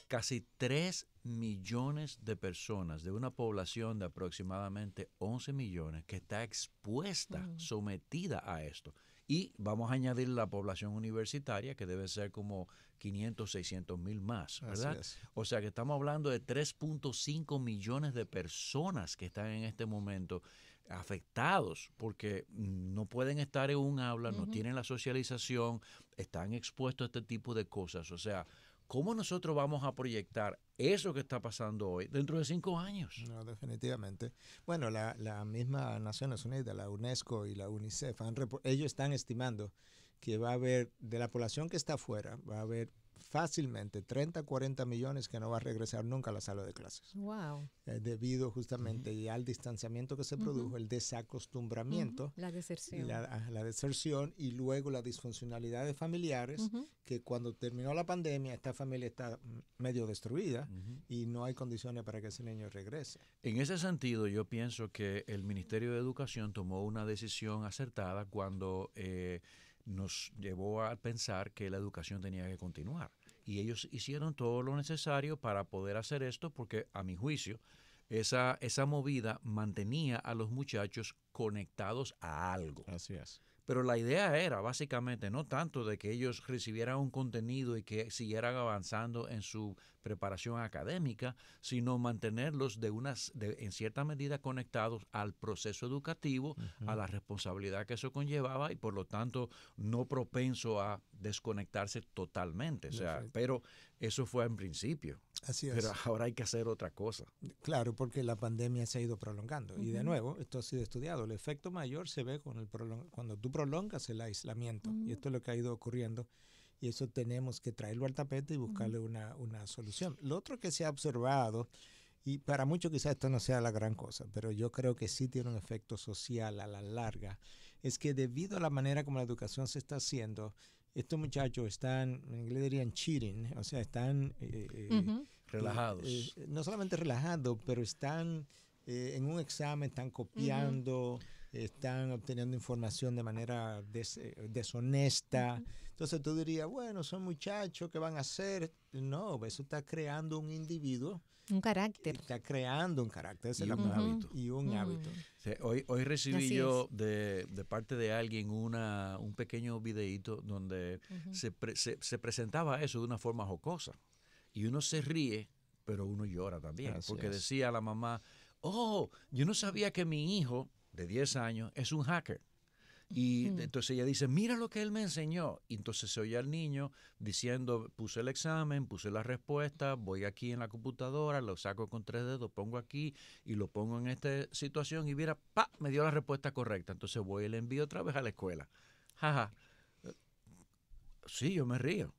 casi 3 millones de personas, de una población de aproximadamente 11 millones que está expuesta, mm. sometida a esto. Y vamos a añadir la población universitaria, que debe ser como 500, 600 mil más, ¿verdad? O sea que estamos hablando de 3.5 millones de personas que están en este momento afectados porque no pueden estar en un aula, no tienen la socialización, están expuestos a este tipo de cosas. O sea, ¿cómo nosotros vamos a proyectar eso que está pasando hoy dentro de cinco años? No, definitivamente. Bueno, la, la misma Naciones Unidas, la UNESCO y la UNICEF, ellos están estimando que va a haber, de la población que está afuera, va a haber fácilmente 30, 40 millones que no va a regresar nunca a la sala de clases. Wow. Eh, debido justamente al distanciamiento que se produjo, el desacostumbramiento. La deserción. Ah, la, deserción y luego la disfuncionalidad de familiares, que cuando terminó la pandemia, esta familia está mm, medio destruida y no hay condiciones para que ese niño regrese. En ese sentido, yo pienso que el Ministerio de Educación tomó una decisión acertada cuando... Eh, nos llevó a pensar que la educación tenía que continuar. Y ellos hicieron todo lo necesario para poder hacer esto porque, a mi juicio, esa, esa movida mantenía a los muchachos conectados a algo. Así es. Pero la idea era básicamente no tanto de que ellos recibieran un contenido y que siguieran avanzando en su preparación académica, sino mantenerlos de unas, en cierta medida conectados al proceso educativo, a la responsabilidad que eso conllevaba y por lo tanto no propenso a desconectarse totalmente. O sea, pero eso fue en principio. Pero ahora hay que hacer otra cosa. Claro, porque la pandemia se ha ido prolongando. Y de nuevo, esto ha sido estudiado. El efecto mayor se ve con el cuando tú prolongas el aislamiento. Y esto es lo que ha ido ocurriendo. Y eso tenemos que traerlo al tapete y buscarle una, una solución. Lo otro que se ha observado, y para muchos quizás esto no sea la gran cosa, pero yo creo que sí tiene un efecto social a la larga, es que debido a la manera como la educación se está haciendo, estos muchachos están, en inglés dirían cheating, o sea, están... Eh, eh, eh, relajados. no solamente relajados, pero están en un examen, están copiando, están obteniendo información de manera deshonesta. Entonces tú dirías, bueno, son muchachos ¿qué van a hacer... No, eso está creando un individuo un carácter. Está creando un carácter. y, un, hábito. y un hábito. hoy, hoy recibí yo de, parte de alguien una, un pequeño videíto donde se, se, presentaba eso de una forma jocosa. Y uno se ríe, pero uno llora también. porque decía la mamá, oh, yo no sabía que mi hijo de 10 años es un hacker. Y mm. entonces ella dice, mira lo que él me enseñó. Y entonces se oye al niño diciendo, puse el examen, puse la respuesta, voy aquí en la computadora, lo saco con tres dedos, pongo aquí y lo pongo en esta situación y mira, pa, me dio la respuesta correcta. Entonces voy y le envío otra vez a la escuela. Jaja. Sí, yo me río.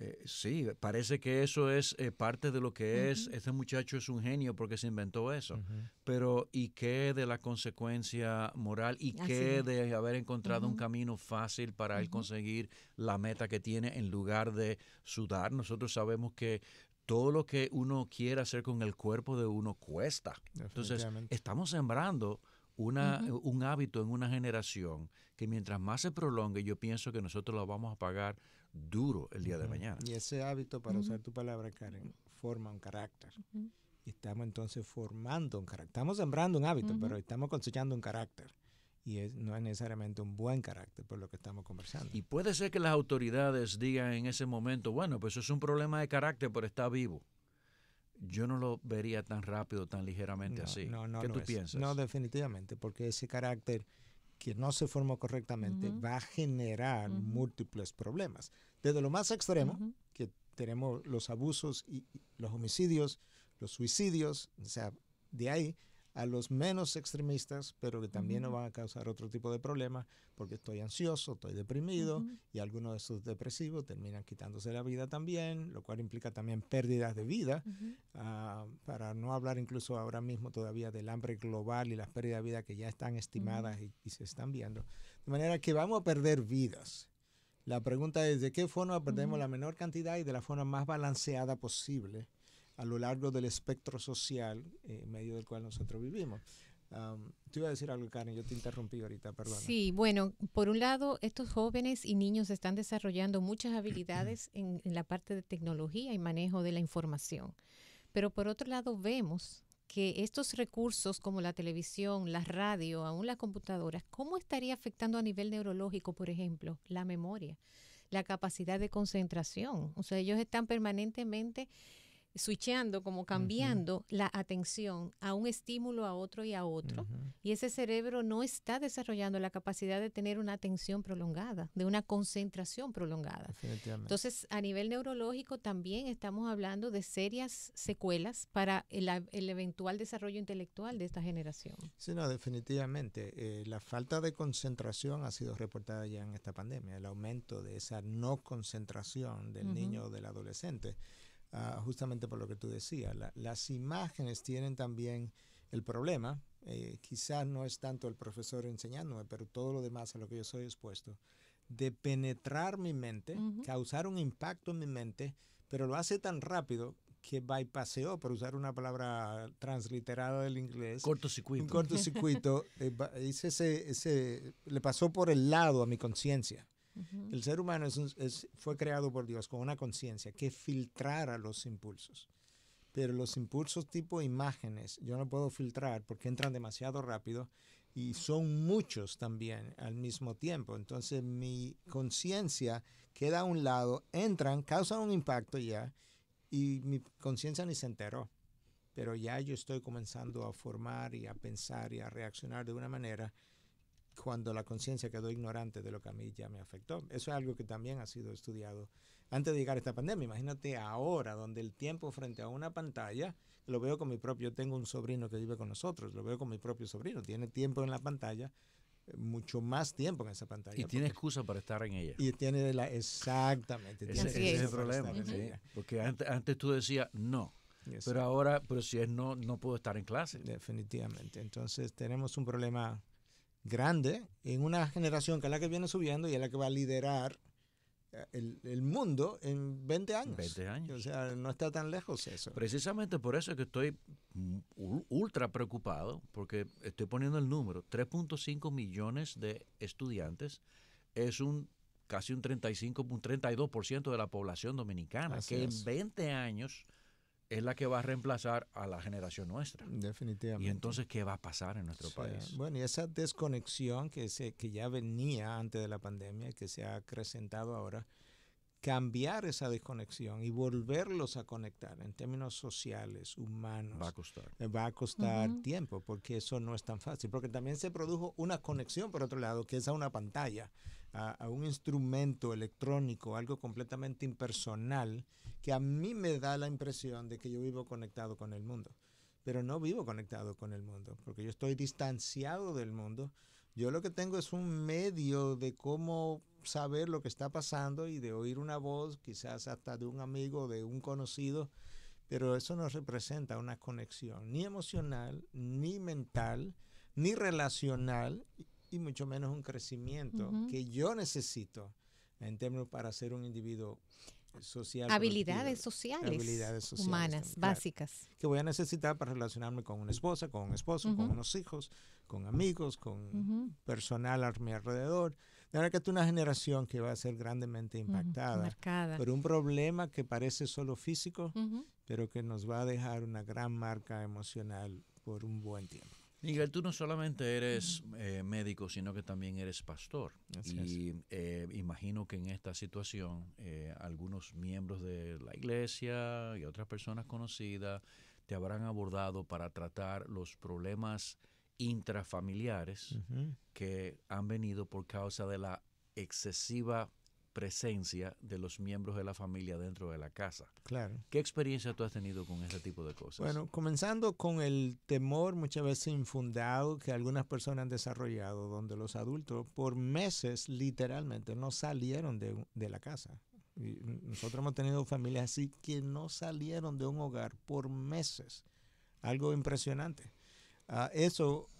Eh, sí, parece que eso es eh, parte de lo que es. Este muchacho es un genio porque se inventó eso. Pero ¿y qué de la consecuencia moral? ¿Y qué de haber encontrado un camino fácil para él conseguir la meta que tiene en lugar de sudar? Nosotros sabemos que todo lo que uno quiere hacer con el cuerpo de uno cuesta. Entonces, estamos sembrando una, un hábito en una generación que mientras más se prolongue, yo pienso que nosotros lo vamos a pagar duro el día de mañana. Y ese hábito, para usar tu palabra, Karen, forma un carácter. Y estamos entonces formando un carácter. Estamos sembrando un hábito, pero estamos cosechando un carácter y es, no es necesariamente un buen carácter por lo que estamos conversando. Y puede ser que las autoridades digan en ese momento, bueno, pues eso es un problema de carácter, pero está vivo. Yo no lo vería tan rápido, tan ligeramente así. No, no ¿Qué tú piensas? No, definitivamente, porque ese carácter que no se formó correctamente va a generar múltiples problemas. Desde lo más extremo, que tenemos los abusos y, y los homicidios, los suicidios, o sea, de ahí a los menos extremistas, pero que también nos van a causar otro tipo de problemas, porque estoy ansioso, estoy deprimido, y algunos de esos depresivos terminan quitándose la vida también, lo cual implica también pérdidas de vida, ah, para no hablar incluso ahora mismo todavía del hambre global y las pérdidas de vida que ya están estimadas y, y, se están viendo. De manera que vamos a perder vidas. La pregunta es de qué forma perdemos la menor cantidad y de la forma más balanceada posible a lo largo del espectro social eh, en medio del cual nosotros vivimos. te iba a decir algo, Karen, yo te interrumpí ahorita, perdón. Sí, bueno, por un lado, estos jóvenes y niños están desarrollando muchas habilidades en, en la parte de tecnología y manejo de la información. Pero por otro lado, vemos que estos recursos como la televisión, la radio, aún las computadoras, ¿cómo estaría afectando a nivel neurológico, por ejemplo, la memoria, la capacidad de concentración? O sea, ellos están permanentemente switchando como cambiando la atención a un estímulo, a otro y a otro. Y ese cerebro no está desarrollando la capacidad de tener una atención prolongada, de una concentración prolongada. Entonces, a nivel neurológico también estamos hablando de serias secuelas para el, eventual desarrollo intelectual de esta generación. Sí, no, definitivamente. Eh, la falta de concentración ha sido reportada ya en esta pandemia, el aumento de esa no concentración del niño o del adolescente Ah, justamente por lo que tú decías. las imágenes tienen también el problema. Eh, quizás no es tanto el profesor enseñándome, pero todo lo demás a lo que yo soy expuesto, de penetrar mi mente, causar un impacto en mi mente, pero lo hace tan rápido que bypaseó, por usar una palabra transliterada del inglés. Cortocircuito. Un cortocircuito. (laughs) Eh, ese, le pasó por el lado a mi conciencia. El ser humano fue creado por Dios con una conciencia que filtrara los impulsos. Pero los impulsos tipo imágenes yo no puedo filtrar porque entran demasiado rápido y son muchos también al mismo tiempo. Entonces mi conciencia queda a un lado, entran, causan un impacto ya y mi conciencia ni se enteró pero ya yo estoy comenzando a formar y a pensar y a reaccionar de una manera cuando la conciencia quedó ignorante de lo que a mí ya me afectó. Eso es algo que también ha sido estudiado antes de llegar a esta pandemia. Imagínate ahora, donde el tiempo frente a una pantalla, lo veo con mi propio, tengo un sobrino que vive con nosotros, lo veo con mi propio sobrino, tiene tiempo en la pantalla, eh, mucho más tiempo en esa pantalla. Y tiene excusa para estar en ella. Y tiene la, exactamente. Ese, tiene ese es el problema. porque antes, tú decías, no. Pero ahora, pero si es no, no puedo estar en clase. Definitivamente. Entonces tenemos un problema grande en una generación que es la que viene subiendo y es la que va a liderar eh, el, mundo en 20 años. 20 años. O sea, no está tan lejos eso. Precisamente por eso que estoy ultra preocupado, porque estoy poniendo el número, 3.5 millones de estudiantes es un casi un 35, un 32% de la población dominicana, que en 20 años es la que va a reemplazar a la generación nuestra. Definitivamente. Y entonces, ¿qué va a pasar en nuestro país? Bueno, y esa desconexión que, se, que ya venía antes de la pandemia, que se ha acrecentado ahora, cambiar esa desconexión y volverlos a conectar en términos sociales, humanos. Va a costar. Eh, va a costar tiempo, porque eso no es tan fácil, porque también se produjo una conexión por otro lado, que es a una pantalla a, un instrumento electrónico, algo completamente impersonal, que a mí me da la impresión de que yo vivo conectado con el mundo. Pero no vivo conectado con el mundo, porque yo estoy distanciado del mundo. Yo lo que tengo es un medio de cómo saber lo que está pasando y de oír una voz, quizás hasta de un amigo, de un conocido, pero eso no representa una conexión ni emocional, ni mental, ni relacional y mucho menos un crecimiento que yo necesito en términos para ser un individuo social. Habilidades sociales. Habilidades Humanas, básicas. Que voy a necesitar para relacionarme con una esposa, con un esposo, con unos hijos, con amigos, con personal a mi alrededor. De verdad que es una generación que va a ser grandemente impactada por un problema que parece solo físico, pero que nos va a dejar una gran marca emocional por un buen tiempo. Miguel, tú no solamente eres eh, médico, sino que también eres pastor. y eh, imagino que en esta situación eh, algunos miembros de la iglesia y otras personas conocidas te habrán abordado para tratar los problemas intrafamiliares que han venido por causa de la excesiva presencia de los miembros de la familia dentro de la casa. Claro. ¿Qué experiencia tú has tenido con ese tipo de cosas? Bueno, comenzando con el temor muchas veces infundado que algunas personas han desarrollado, donde los adultos por meses literalmente no salieron de, la casa. nosotros hemos tenido familias así que no salieron de un hogar por meses. Algo impresionante. Ah, eso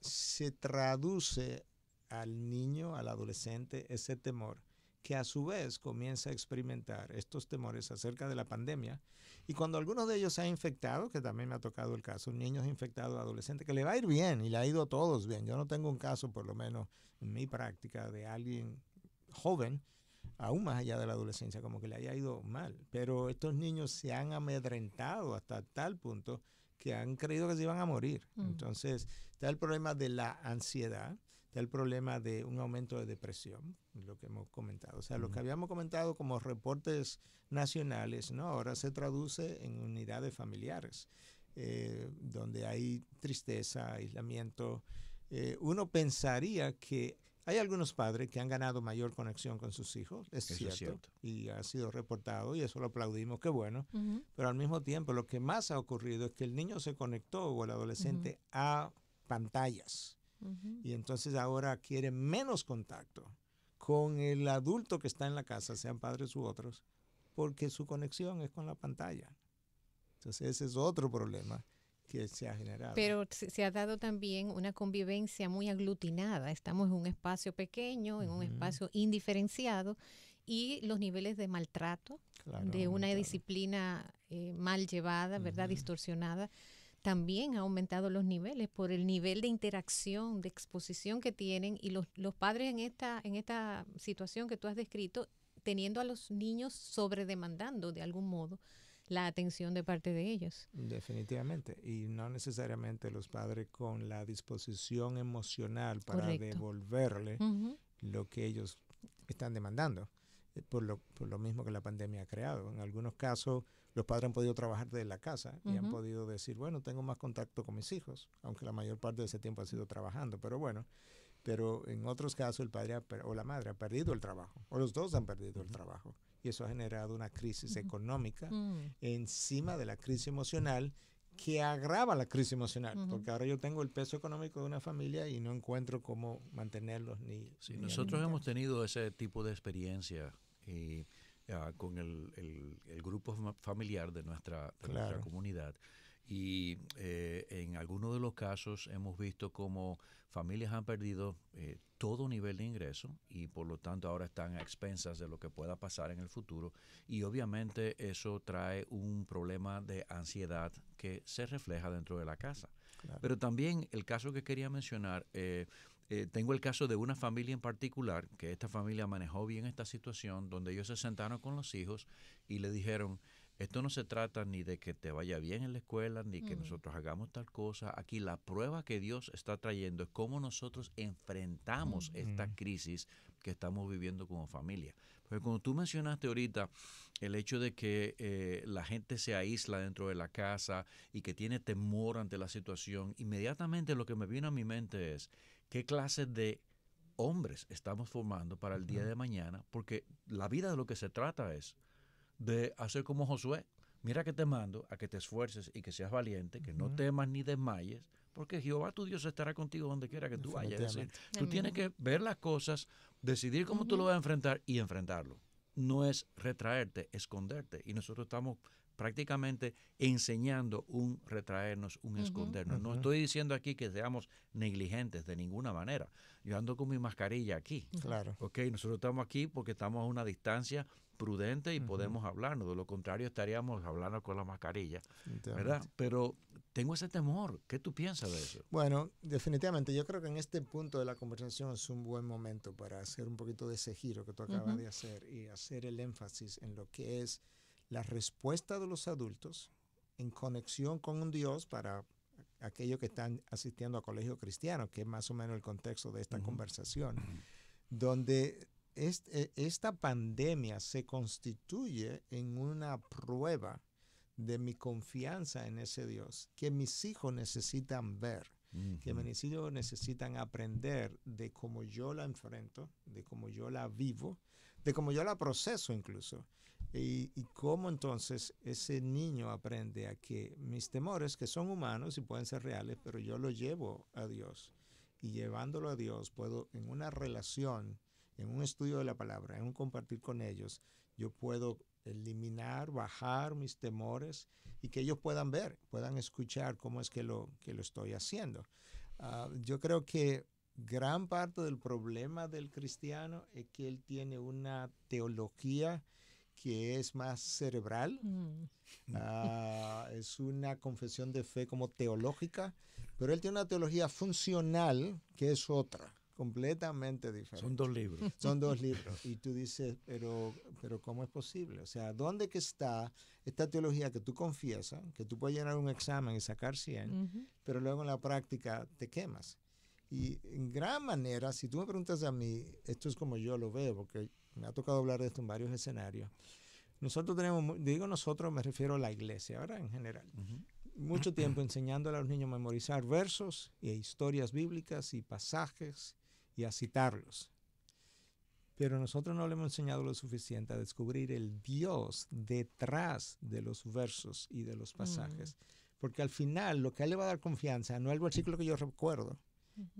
se traduce al niño, al adolescente, ese temor que a su vez comienza a experimentar estos temores acerca de la pandemia. Y cuando algunos de ellos se ha infectado, que también me ha tocado el caso, un niños infectado adolescente que le va a ir bien y le ha ido a todos bien. Yo no tengo un caso, por lo menos en mi práctica, de alguien joven, aún más allá de la adolescencia, como que le haya ido mal. Pero estos niños se han amedrentado hasta tal punto que han creído que se iban a morir. Mm. Entonces está el problema de la ansiedad del problema de un aumento de depresión, lo que hemos comentado. O sea, lo que habíamos comentado como reportes nacionales, ¿no? Ahora se traduce en unidades familiares, eh, donde hay tristeza, aislamiento. Eh, uno pensaría que hay algunos padres que han ganado mayor conexión con sus hijos, es, cierto, y ha sido reportado, y eso lo aplaudimos, qué bueno, pero al mismo tiempo lo que más ha ocurrido es que el niño se conectó o el adolescente a pantallas y entonces ahora quiere menos contacto con el adulto que está en la casa, sean padres u otros, porque su conexión es con la pantalla. Entonces ese es otro problema que se ha generado. Pero se ha dado también una convivencia muy aglutinada. Estamos en un espacio pequeño, en un espacio indiferenciado y los niveles de maltrato, de una disciplina eh, mal llevada, ¿verdad? Distorsionada también ha aumentado los niveles por el nivel de interacción, de exposición que tienen y los, padres en esta, en esta situación que tú has descrito, teniendo a los niños sobredemandando de algún modo la atención de parte de ellos. Definitivamente, y no necesariamente los padres con la disposición emocional para devolverle lo que ellos están demandando, eh, por lo, por lo mismo que la pandemia ha creado. En algunos casos los padres han podido trabajar desde la casa y han podido decir, bueno, tengo más contacto con mis hijos, aunque la mayor parte de ese tiempo ha sido trabajando, pero bueno, pero en otros casos el padre o la madre ha perdido el trabajo, o los dos han perdido el trabajo, y eso ha generado una crisis económica mm. encima de la crisis emocional que agrava la crisis emocional, porque ahora yo tengo el peso económico de una familia y no encuentro cómo mantenerlos ni... Sí, nosotros hemos tenido ese tipo de experiencia y eh, Ah, con el, el, grupo familiar de nuestra, comunidad. Y eh, en algunos de los casos hemos visto como familias han perdido eh, todo nivel de ingreso y por lo tanto ahora están a expensas de lo que pueda pasar en el futuro. Y obviamente eso trae un problema de ansiedad que se refleja dentro de la casa. Pero también el caso que quería mencionar, eh, eh, tengo el caso de una familia en particular, que esta familia manejó bien esta situación, donde ellos se sentaron con los hijos y le dijeron, esto no se trata ni de que te vaya bien en la escuela, ni que nosotros hagamos tal cosa. Aquí la prueba que Dios está trayendo es cómo nosotros enfrentamos esta crisis que estamos viviendo como familia. Porque cuando tú mencionaste ahorita el hecho de que eh, la gente se aísla dentro de la casa y que tiene temor ante la situación, inmediatamente lo que me vino a mi mente es, qué clase de hombres estamos formando para el día de mañana, porque la vida de lo que se trata es de hacer como Josué. Mira que te mando a que te esfuerces y que seas valiente, que no temas ni desmayes, porque Jehová tu Dios estará contigo donde quiera que tú vayas. tú tienes que ver las cosas, decidir cómo tú lo vas a enfrentar y enfrentarlo. No es retraerte, esconderte. Y nosotros estamos prácticamente enseñando un retraernos, un escondernos. No estoy diciendo aquí que seamos negligentes de ninguna manera. Yo ando con mi mascarilla aquí. Claro. Ok, nosotros estamos aquí porque estamos a una distancia prudente y podemos hablarnos. De lo contrario, estaríamos hablando con la mascarilla. ¿Verdad? Pero tengo ese temor. ¿Qué tú piensas de eso? Bueno, definitivamente. Yo creo que en este punto de la conversación es un buen momento para hacer un poquito de ese giro que tú acabas de hacer y hacer el énfasis en lo que es la respuesta de los adultos en conexión con un Dios para aquellos que están asistiendo a colegio cristiano, que es más o menos el contexto de esta conversación, donde e-, esta pandemia se constituye en una prueba de mi confianza en ese Dios, que mis hijos necesitan ver, que mis hijos necesitan aprender de cómo yo la enfrento, de cómo yo la vivo, de cómo yo la proceso incluso, y, cómo entonces ese niño aprende a que mis temores, que son humanos y pueden ser reales, pero yo lo llevo a Dios. Y llevándolo a Dios, puedo en una relación, en un estudio de la palabra, en un compartir con ellos, yo puedo eliminar, bajar mis temores y que ellos puedan ver, puedan escuchar cómo es que lo, que lo estoy haciendo. Ah, yo creo que gran parte del problema del cristiano es que él tiene una teología que es más cerebral, mm. ah, (laughs) es una confesión de fe como teológica, pero él tiene una teología funcional que es otra, completamente diferente. Son dos libros. (laughs) Son dos libros. Y tú dices, pero, pero ¿cómo es posible? O sea, ¿dónde que está esta teología que tú confiesas, que tú puedes llenar un examen y sacar 100, pero luego en la práctica te quemas? Y en gran manera, si tú me preguntas a mí, esto es como yo lo veo, porque me ha tocado hablar de esto en varios escenarios. Nosotros tenemos, digo nosotros, me refiero a la iglesia, ahora en general. Mucho (clears throat) tiempo enseñándole a los niños a memorizar versos y historias bíblicas y pasajes y a citarlos. Pero nosotros no le hemos enseñado lo suficiente a descubrir el Dios detrás de los versos y de los mm. pasajes. Porque al final lo que él le va a dar confianza no es el versículo que yo recuerdo,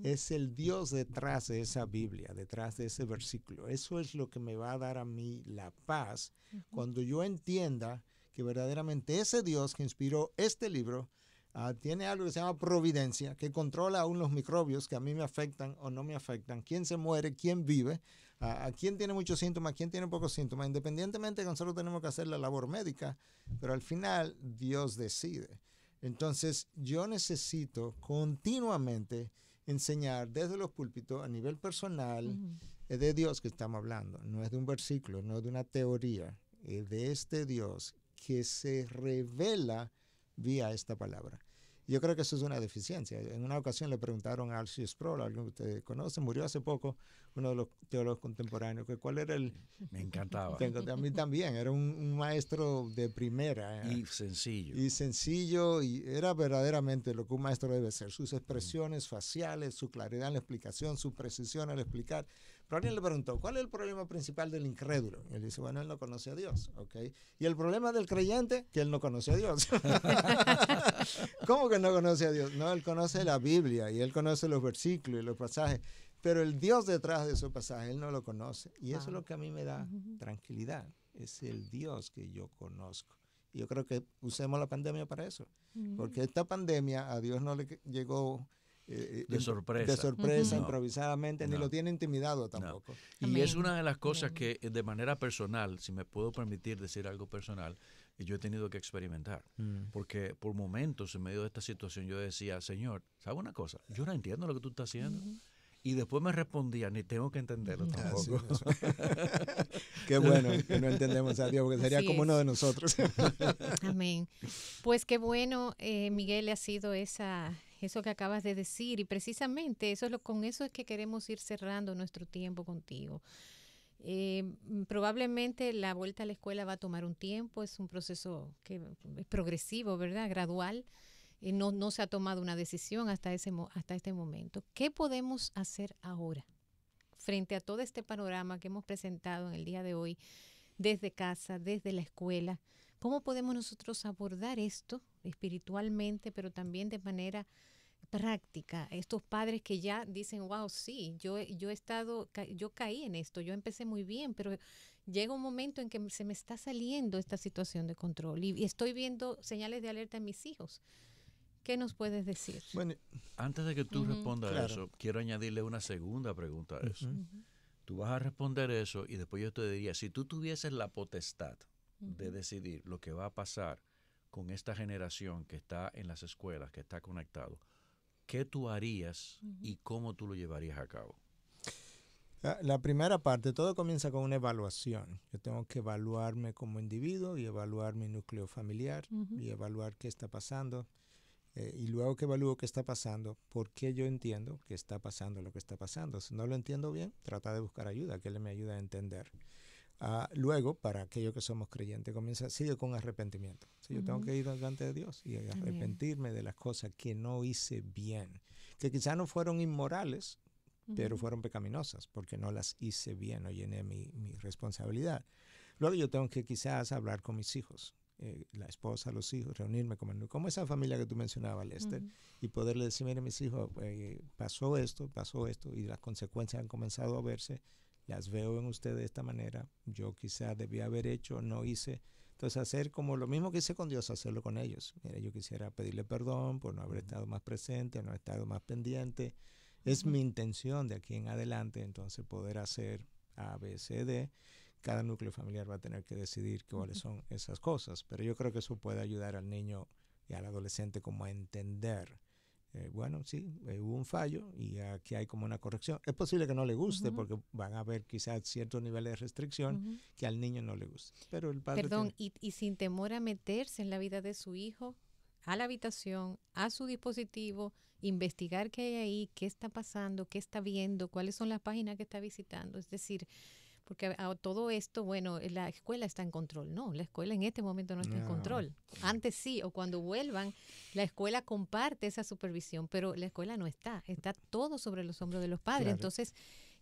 es el Dios detrás de esa Biblia, detrás de ese versículo. Eso es lo que me va a dar a mí la paz cuando yo entienda que verdaderamente ese Dios que inspiró este libro ah, tiene algo que se llama providencia, que controla aún los microbios que a mí me afectan o no me afectan, quién se muere, quién vive, ah, a quién tiene muchos síntomas, quién tiene pocos síntomas, independientemente que nosotros tenemos que hacer la labor médica, pero al final Dios decide. Entonces yo necesito continuamente enseñar desde los púlpitos a nivel personal es eh, de Dios que estamos hablando, no es de un versículo, no es de una teoría, es de este Dios que se revela vía esta palabra. Yo creo que eso es una deficiencia. En una ocasión le preguntaron a Alcius Sproul, alguien que usted conoce, murió hace poco, uno de los teólogos contemporáneos, que cuál era el... Me encantaba. A mí también, era un, un maestro de primera. ¿eh? Y sencillo. Y sencillo, y era verdaderamente lo que un maestro debe ser. Sus mm. expresiones faciales, su claridad en la explicación, su precisión al explicar, pero alguien le preguntó, ¿cuál es el problema principal del incrédulo? Y él dice, bueno, él no conoce a Dios, okay. Y el problema del creyente, que él no conoce a Dios. (laughs) ¿Cómo que no conoce a Dios? No, él conoce la Biblia y él conoce los versículos y los pasajes, pero el Dios detrás de esos pasajes, él no lo conoce. Y eso es lo que a mí me da tranquilidad, es el Dios que yo conozco. Y yo creo que usemos la pandemia para eso, mm. porque esta pandemia a Dios no le llegó eh, de eh, sorpresa. De sorpresa, improvisadamente, ni lo tiene intimidado tampoco. Y es una de las cosas que eh, de manera personal, si me puedo permitir decir algo personal, yo he tenido que experimentar. Mm. Porque por momentos en medio de esta situación yo decía, Señor, ¿sabe una cosa? Yo no entiendo lo que tú estás haciendo. Y después me respondía, ni tengo que entenderlo tampoco. (laughs) qué bueno que no entendemos a Dios, porque sería como uno de nosotros. (laughs) Amén. Pues qué bueno, Miguel, ha sido esa eso que acabas de decir y precisamente eso es lo, con eso es que queremos ir cerrando nuestro tiempo contigo. Eh, mm, probablemente la vuelta a la escuela va a tomar un tiempo, es un proceso que mm, es progresivo, ¿verdad? Gradual. Eh, no, no se ha tomado una decisión hasta, ese, hasta este momento. ¿Qué podemos hacer ahora frente a todo este panorama que hemos presentado en el día de hoy desde casa, desde la escuela? ¿Cómo podemos nosotros abordar esto espiritualmente, pero también de manera práctica. Estos padres que ya dicen, wow, sí, yo, yo he estado, yo caí en esto, yo empecé muy bien, pero llega un momento en que se me está saliendo esta situación de control y, estoy viendo señales de alerta en mis hijos. ¿Qué nos puedes decir? Bueno, antes de que tú respondas eso, quiero añadirle una segunda pregunta a eso. Tú vas a responder eso y después yo te diría, si tú tuvieses la potestad de decidir lo que va a pasar con esta generación que está en las escuelas, que está conectado, ¿qué tú harías y cómo tú lo llevarías a cabo? La primera parte, todo comienza con una evaluación. Yo tengo que evaluarme como individuo y evaluar mi núcleo familiar y evaluar qué está pasando. Eh, y luego que evalúo qué está pasando, ¿por qué yo entiendo que está pasando lo que está pasando? Si no lo entiendo bien, trata de buscar ayuda, que le me ayude a entender luego, para aquellos que somos creyentes, comienza, sigue con arrepentimiento. si yo tengo que ir delante de Dios y arrepentirme de las cosas que no hice bien, que quizás no fueron inmorales, pero fueron pecaminosas, porque no las hice bien, no llené mi, mi responsabilidad. Luego yo tengo que quizás hablar con mis hijos, eh, la esposa, los hijos, reunirme con como esa familia que tú mencionabas, Lester, y poderle decir, mire, mis hijos, eh, pasó esto, pasó esto, y las consecuencias han comenzado a verse, las veo en usted de esta manera, yo quizás debía haber hecho, no hice. Entonces hacer como lo mismo que hice con Dios, hacerlo con ellos. Mira, yo quisiera pedirle perdón por no haber estado más presente, no haber estado más pendiente. Es mi intención de aquí en adelante, entonces, poder hacer A, B, C, D. Cada núcleo familiar va a tener que decidir cuáles son esas cosas, pero yo creo que eso puede ayudar al niño y al adolescente como a entender eh, bueno, sí, eh, hubo un fallo y aquí hay como una corrección. Es posible que no le guste porque van a haber quizás ciertos niveles de restricción que al niño no le guste. Pero el padre Perdón, y, y, sin temor a meterse en la vida de su hijo, a la habitación, a su dispositivo, investigar qué hay ahí, qué está pasando, qué está viendo, cuáles son las páginas que está visitando. Es decir, porque todo esto, bueno, la escuela está en control. No, la escuela en este momento no está en control. Antes sí, o cuando vuelvan, la escuela comparte esa supervisión, pero la escuela no está. Está todo sobre los hombros de los padres. Entonces,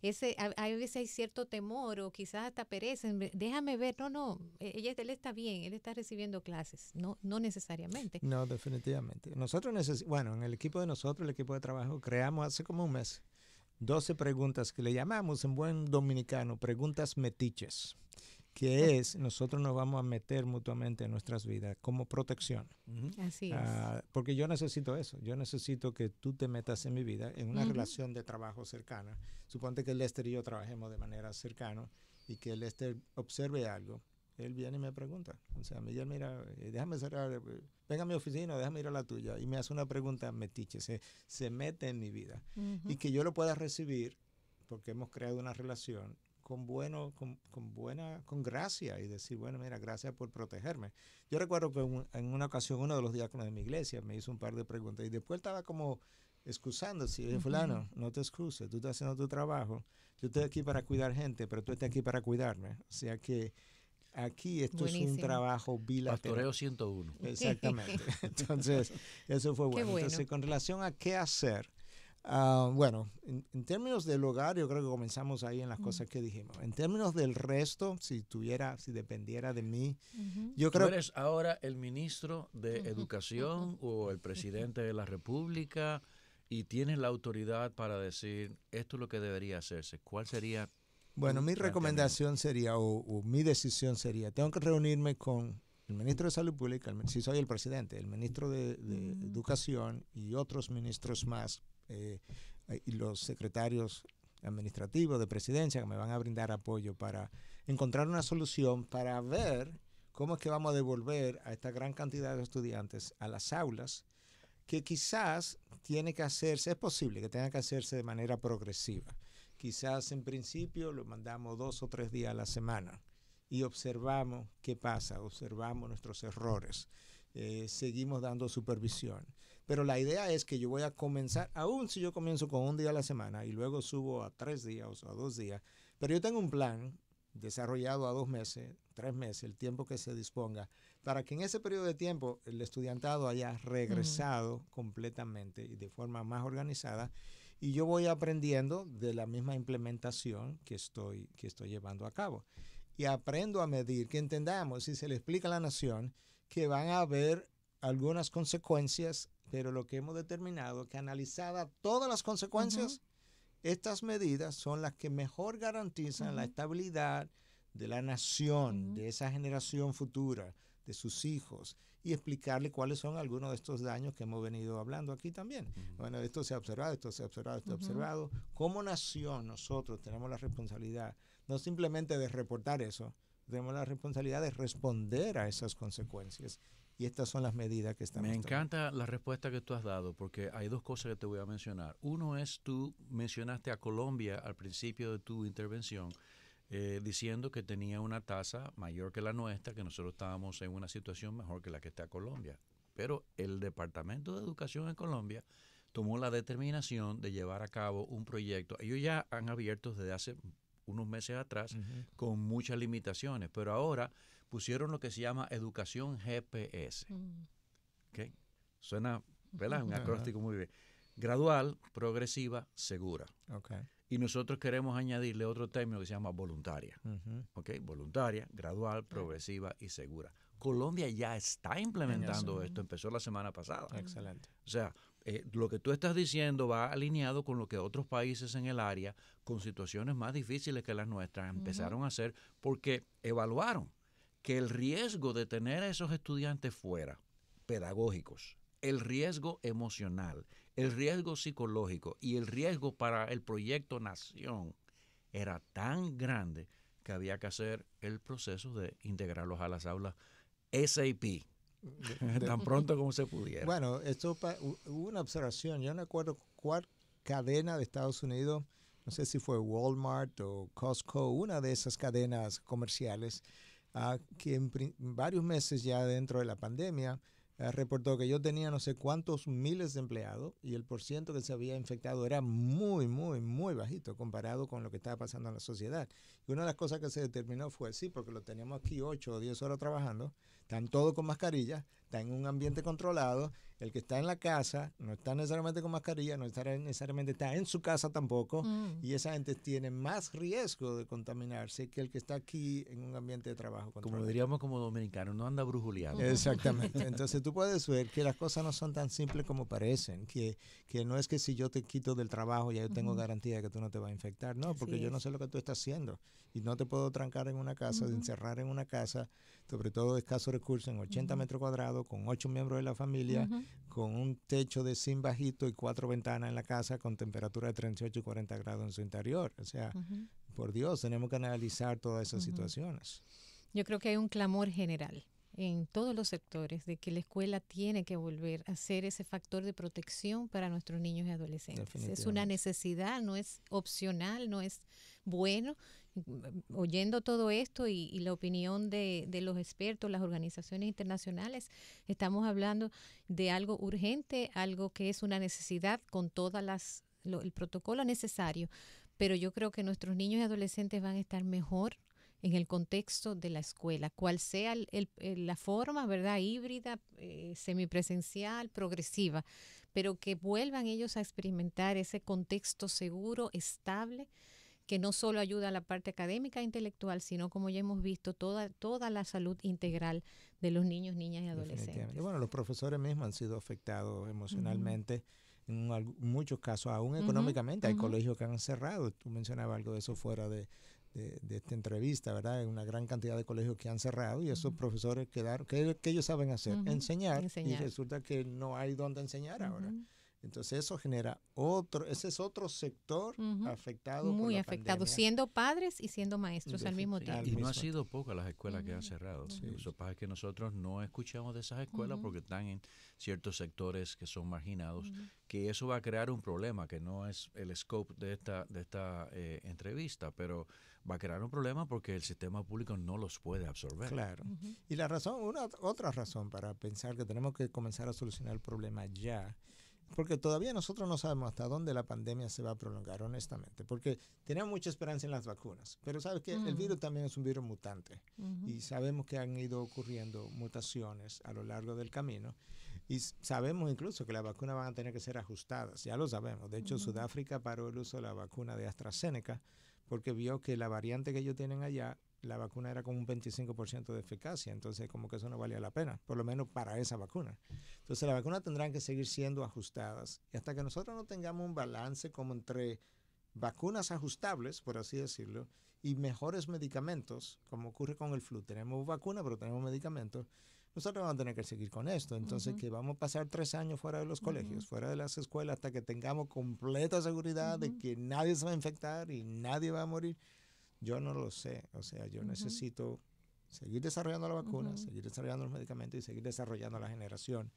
ese, a, veces hay cierto temor o quizás hasta perecen. Déjame ver, no, no, e, ella, él está bien, él está recibiendo clases. No, no necesariamente. No, definitivamente. Nosotros necesitamos, bueno, en el equipo de nosotros, el equipo de trabajo, creamos hace como un mes 12 preguntas que le llamamos en buen dominicano preguntas metiches, que es nosotros nos vamos a meter mutuamente en nuestras vidas como protección. Así ah, porque yo necesito eso, yo necesito que tú te metas en mi vida, en una relación de trabajo cercana. Suponte que Lester y yo trabajemos de manera cercana y que Lester observe algo él viene y me pregunta. O sea, Miguel, mira, eh, déjame cerrar, eh, venga a mi oficina, déjame ir a la tuya. Y me hace una pregunta metiche, se, se mete en mi vida. Y que yo lo pueda recibir, porque hemos creado una relación con bueno, con, buena, con gracia y decir, bueno, mira, gracias por protegerme. Yo recuerdo que en una ocasión uno de los diáconos de mi iglesia me hizo un par de preguntas y después estaba como excusándose. Oye, fulano, no te excuses, tú estás haciendo tu trabajo. Yo estoy aquí para cuidar gente, pero tú estás aquí para cuidarme. O sea que aquí esto es un trabajo bilateral. Pastoreo 101. (laughs) Exactamente. (laughs) Entonces, eso fue bueno. Entonces, con relación a qué hacer, ah, bueno, en, términos del hogar, yo creo que comenzamos ahí en las cosas que dijimos. En términos del resto, si tuviera, si dependiera de mí, yo creo... ¿Tú eres ahora el ministro de Educación (laughs) o el presidente de la República? y tienes la autoridad para decir esto es lo que debería hacerse, ¿cuál sería bueno, mi recomendación sería, o, mi decisión sería, tengo que reunirme con el ministro de Salud Pública, si soy el presidente, el ministro de, Educación y otros ministros más, eh, y los secretarios administrativos de presidencia que me van a brindar apoyo para encontrar una solución para ver cómo es que vamos a devolver a esta gran cantidad de estudiantes a las aulas, que quizás tiene que hacerse, es posible que tenga que hacerse de manera progresiva Quizás en principio lo mandamos dos o tres días a la semana y observamos qué pasa, observamos nuestros errores, eh, seguimos dando supervisión. Pero la idea es que yo voy a comenzar, aún si yo comienzo con un día a la semana y luego subo a tres días o a dos días, pero yo tengo un plan desarrollado a dos meses, tres meses, el tiempo que se disponga, para que en ese periodo de tiempo el estudiantado haya regresado completamente y de forma más organizada y yo voy aprendiendo de la misma implementación que estoy, que estoy llevando a cabo. Y aprendo a medir, que entendamos, si se le explica a la nación, que van a haber algunas consecuencias, pero lo que hemos determinado, que analizada todas las consecuencias, estas medidas son las que mejor garantizan la estabilidad de la nación, de esa generación futura, de sus hijos y explicarle cuáles son algunos de estos daños que hemos venido hablando aquí también. Bueno, esto se ha observado, esto se ha observado, esto se ha observado. Como nación nosotros tenemos la responsabilidad no simplemente de reportar eso, tenemos la responsabilidad de responder a esas consecuencias. Y estas son las medidas que estamos. Me encanta la respuesta que tú has dado, porque hay dos cosas que te voy a mencionar. Uno es, tú mencionaste a Colombia al principio de tu intervención, eh, diciendo que tenía una tasa mayor que la nuestra, que nosotros estábamos en una situación mejor que la que está Colombia. Pero el Departamento de Educación en Colombia tomó la determinación de llevar a cabo un proyecto. Ellos ya han abierto desde hace unos meses atrás con muchas limitaciones, pero ahora pusieron lo que se llama educación GPS. Mm. Suena, ¿verdad? Un (laughs) acróstico muy bien. Gradual, progresiva, segura. Okay. Y nosotros queremos añadirle otro término que se llama voluntaria. Voluntaria, gradual, progresiva y segura. Colombia ya está implementando esto, empezó la semana pasada. Excelente. O sea, eh, lo que tú estás diciendo va alineado con lo que otros países en el área, con situaciones más difíciles que las nuestras, empezaron a hacer porque evaluaron que el riesgo de tener a esos estudiantes fuera, pedagógicos, el riesgo emocional, el riesgo psicológico y el riesgo para el proyecto Nación era tan grande que había que hacer el proceso de integrarlos a las aulas SAP. tan pronto como se pudiera. Bueno, esto hubo una observación, yo no acuerdo cuál cadena de Estados Unidos, no sé si fue Walmart o Costco, una de esas cadenas comerciales, uh, que en varios meses ya dentro de la pandemia eh, reportó que yo tenía no sé cuántos miles de empleados y el porcentaje que se había infectado era muy, muy, muy bajito comparado con lo que estaba pasando en la sociedad. Y una de las cosas que se determinó fue, sí, porque lo teníamos aquí 8 o 10 horas trabajando, están todos con mascarillas, está en un ambiente controlado, el que está en la casa no está necesariamente con mascarilla, no está necesariamente está en su casa tampoco, mm. y esa gente tiene más riesgo de contaminarse que el que está aquí en un ambiente de trabajo controlado. Como diríamos como dominicanos, no anda brujuleando. Exactamente. (laughs) Entonces tú puedes ver que las cosas no son tan simples como parecen, que, que no es que si yo te quito del trabajo ya yo tengo garantía de que tú no te vas a infectar, no, porque yo no sé lo que tú estás haciendo y no te puedo trancar en una casa, encerrar en una casa sobre todo de escasos recursos, en 80 metros cuadrados, con ocho miembros de la familia, con un techo de zinc bajito y cuatro ventanas en la casa con temperatura de 38 y 40 grados en su interior. O sea, por Dios, tenemos que analizar todas esas situaciones. Yo creo que hay un clamor general en todos los sectores de que la escuela tiene que volver a ser ese factor de protección para nuestros niños y adolescentes. Es una necesidad, no es opcional, no es bueno, oyendo todo esto y, la opinión de, los expertos, las organizaciones internacionales, estamos hablando de algo urgente, algo que es una necesidad con todas las el protocolo necesario, pero yo creo que nuestros niños y adolescentes van a estar mejor en el contexto de la escuela, cual sea el, la forma, ¿verdad? Híbrida, eh, semipresencial, progresiva, pero que vuelvan ellos a experimentar ese contexto seguro, estable, que no solo ayuda a la parte académica e intelectual, sino como ya hemos visto, toda, toda la salud integral de los niños, niñas y adolescentes. Y bueno, los profesores mismos han sido afectados emocionalmente, en muchos casos, aún económicamente. Hay colegios que han cerrado. Tú mencionabas algo de eso fuera de, de, esta entrevista, ¿verdad? Hay Una gran cantidad de colegios que han cerrado y esos profesores quedaron, ¿qué, que ellos saben hacer? enseñar, Y resulta que no hay dónde enseñar ahora. Entonces eso genera otro, ese es otro sector afectado. Muy afectado, siendo padres y siendo maestros al mismo tiempo. Y no ha sido poco las escuelas que han cerrado. eso Lo que pasa es que nosotros no escuchamos de esas escuelas porque están en ciertos sectores que son marginados, que eso va a crear un problema, que no es el scope de esta, de esta eh, entrevista, pero va a crear un problema porque el sistema público no los puede absorber. Claro. Y la razón, una otra razón para pensar que tenemos que comenzar a solucionar el problema ya porque todavía nosotros no sabemos hasta dónde la pandemia se va a prolongar, honestamente, porque tenemos mucha esperanza en las vacunas, pero sabes que el virus mm. también es un virus mutante y sabemos que han ido ocurriendo mutaciones a lo largo del camino y sabemos incluso que las vacunas van a tener que ser ajustadas, ya lo sabemos. De hecho, Sudáfrica paró el uso de la vacuna de AstraZeneca porque vio que la variante que ellos tienen allá la vacuna era como un 25% de eficacia, entonces como que eso no valía la pena, por lo menos para esa vacuna. Entonces las vacunas tendrán que seguir siendo ajustadas y hasta que nosotros no tengamos un balance como entre vacunas ajustables, por así decirlo, y mejores medicamentos, como ocurre con el flu. Tenemos vacuna, pero tenemos medicamentos. Nosotros vamos a tener que seguir con esto. Entonces, que vamos a pasar tres años fuera de los colegios, fuera de las escuelas, hasta que tengamos completa seguridad de que nadie se va a infectar y nadie va a morir. Yo no lo sé. O sea, yo necesito seguir desarrollando la vacuna, seguir desarrollando los medicamentos y seguir desarrollando la generación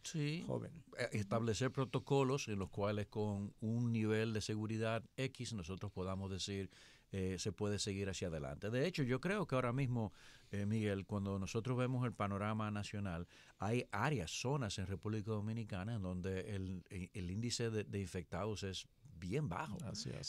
joven. Eh, establecer protocolos en los cuales con un nivel de seguridad X nosotros podamos decir eh, se puede seguir hacia adelante. De hecho, yo creo que ahora mismo, eh, Miguel, cuando nosotros vemos el panorama nacional, hay áreas, zonas en República Dominicana en donde el, eh, el índice de infectados es bien bajo.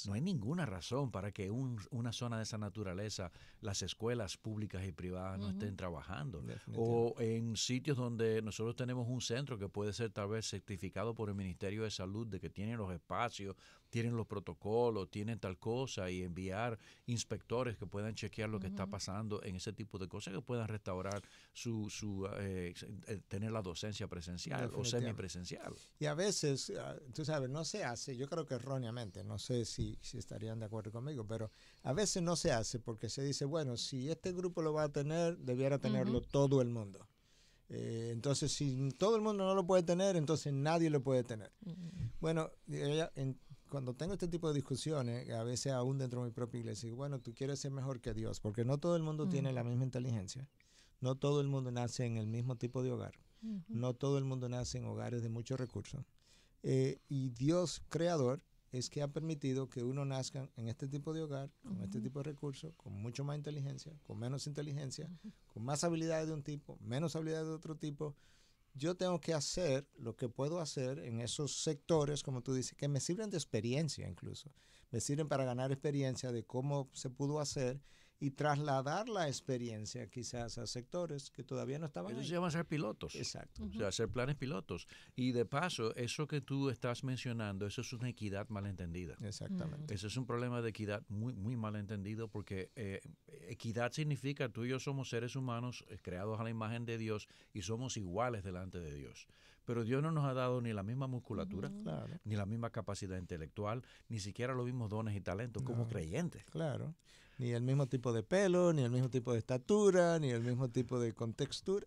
No hay ninguna razón para que un, una zona de esa naturaleza, las escuelas públicas y privadas no estén trabajando. O en sitios donde nosotros tenemos un centro que puede ser tal vez certificado por el Ministerio de Salud de que tiene los espacios tienen los protocolos, tienen tal cosa y enviar inspectores que puedan chequear lo que está pasando en ese tipo de cosas, que puedan restaurar su, su eh, eh, tener la docencia presencial o semipresencial. Y a veces, ah, tú sabes, no se hace, yo creo que erróneamente, no sé si, estarían de acuerdo conmigo, pero a veces no se hace porque se dice, bueno, si este grupo lo va a tener, debiera tenerlo todo el mundo. Eh, entonces, si todo el mundo no lo puede tener, entonces nadie lo puede tener. Bueno, cuando tengo este tipo de discusiones, a veces aún dentro de mi propia iglesia, digo, bueno, tú quieres ser mejor que Dios, porque no todo el mundo tiene la misma inteligencia, no todo el mundo nace en el mismo tipo de hogar, no todo el mundo nace en hogares de muchos recursos. Eh, y Dios creador es que ha permitido que uno nazca en este tipo de hogar, con este tipo de recursos, con mucho más inteligencia, con menos inteligencia, con más habilidades de un tipo, menos habilidades de otro tipo, yo tengo que hacer lo que puedo hacer en esos sectores, como tú dices, que me sirven de experiencia incluso. Me sirven para ganar experiencia de cómo se pudo hacer y trasladar la experiencia quizás a sectores que todavía no estaban. Eso se llama ser pilotos. Exacto. O sea, hacer planes pilotos. Y de paso, eso que tú estás mencionando, eso es una equidad malentendida. Exactamente. Eso es un problema de equidad muy, muy malentendido porque eh, equidad significa tú y yo somos seres humanos eh, creados a la imagen de Dios y somos iguales delante de Dios. Pero Dios no nos ha dado ni la misma musculatura, ni la misma capacidad intelectual, ni siquiera los mismos dones y talentos como creyentes. Claro ni el mismo tipo de pelo, ni el mismo tipo de estatura, ni el mismo tipo de contextura.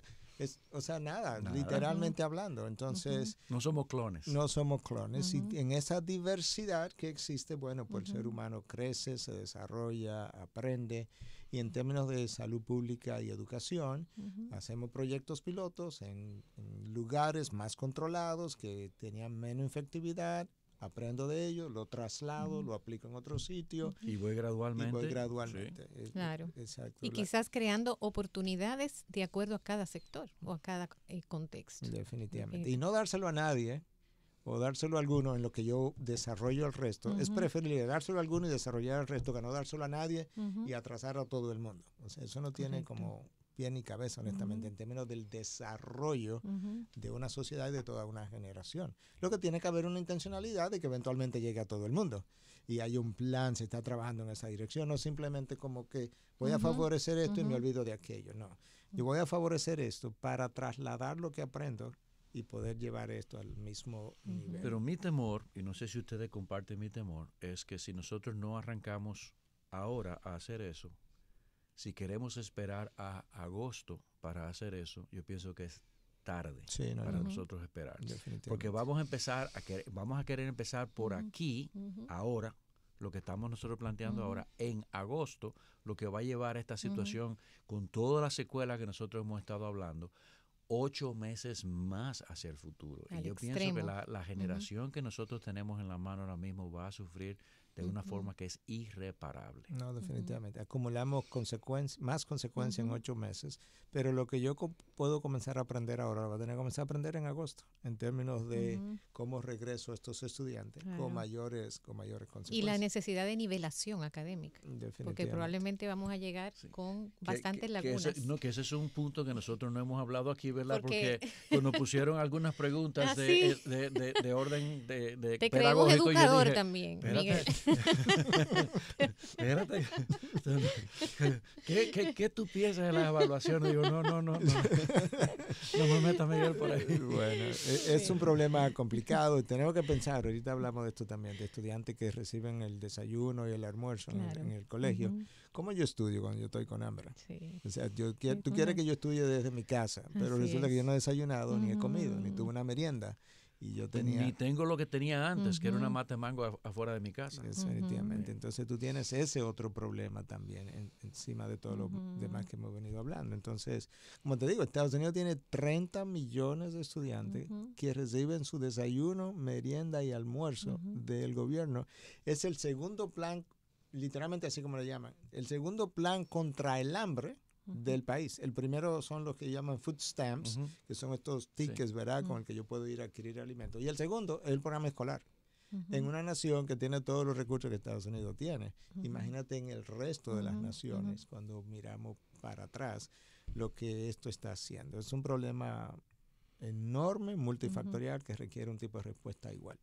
o sea, nada, literalmente hablando. Entonces... No somos clones. No somos clones. Y en esa diversidad que existe, bueno, pues el ser humano crece, se desarrolla, aprende. Y en términos de salud pública y educación, hacemos proyectos pilotos en, en lugares más controlados que tenían menos infectividad aprendo de ello, lo traslado, lo aplico en otro sitio. Y voy gradualmente. Y voy gradualmente. E-, e-, claro. Exacto. Y quizás creando oportunidades de acuerdo a cada sector o a cada eh, contexto. Definitivamente. Y no dárselo a nadie ¿eh? o dárselo a alguno en lo que yo desarrollo el resto. Es preferible dárselo a alguno y desarrollar el resto que no dárselo a nadie y atrasar a todo el mundo. O sea, eso no tiene como pies ni cabeza, honestamente, en términos del desarrollo de una sociedad y de toda una generación. Lo que tiene que haber una intencionalidad de que eventualmente llegue a todo el mundo. Y hay un plan, se está trabajando en esa dirección, no simplemente como que voy a favorecer esto y me olvido de aquello, no. Yo voy a favorecer esto para trasladar lo que aprendo y poder llevar esto al mismo nivel. Pero mi temor, y no sé si ustedes comparten mi temor, es que si nosotros no arrancamos ahora a hacer eso, si queremos esperar a agosto para hacer eso, yo pienso que es tarde para nosotros esperar. Porque vamos a empezar a querer, vamos a querer empezar por aquí, ahora, lo que estamos nosotros planteando ahora, en agosto, lo que va a llevar a esta situación con todas las secuelas que nosotros hemos estado hablando, ocho meses más hacia el futuro. y yo pienso que la, la generación que nosotros tenemos en la mano ahora mismo a sufrir de una forma que es irreparable. No, definitivamente. Acumulamos consecuencias, más consecuencias en ocho meses, pero lo que yo puedo comenzar a aprender ahora, lo voy a tener que comenzar a aprender en agosto, en términos de cómo regreso a estos estudiantes con, mayores, con mayores consecuencias. Y la necesidad de nivelación académica, porque probablemente vamos a llegar con bastantes lagunas. no, que ese es un punto que nosotros no hemos hablado aquí, ¿verdad? Porque, nos pusieron algunas preguntas (laughs) ah, eh, de, orden de, de Te Creemos educador también. (laughs) ¿Qué, qué, tú piensas de las evaluaciones? Digo, no, no, no, no. Miguel, por ahí. Bueno, e, es, un problema complicado y tenemos que pensar. Ahorita hablamos de esto también, de estudiantes que reciben el desayuno y el almuerzo en, el colegio. ¿Cómo yo estudio cuando yo estoy con hambre? O sea, tú quieres que yo estudie desde mi casa, pero resulta que yo no he desayunado, ni he comido, ni tuve una merienda. Y yo tenía... Ni tengo lo que tenía antes, que era una mata de mango afuera de mi casa. Definitivamente. Entonces tú tienes ese otro problema también encima de todo lo demás que hemos venido hablando. Entonces, como te digo, Estados Unidos tiene 30 millones de estudiantes que reciben su desayuno, merienda y almuerzo del gobierno. Es el segundo plan, literalmente así como lo llaman, el segundo plan contra el hambre del país. El primero son los que llaman food stamps, que son estos tickets, ¿verdad?, con el que yo puedo ir a adquirir alimentos. Y el segundo es el programa escolar. En una nación que tiene todos los recursos que Estados Unidos tiene, imagínate en el resto de las naciones, cuando miramos para atrás, lo que esto está haciendo. Es un problema enorme, multifactorial, que requiere un tipo de respuesta igual.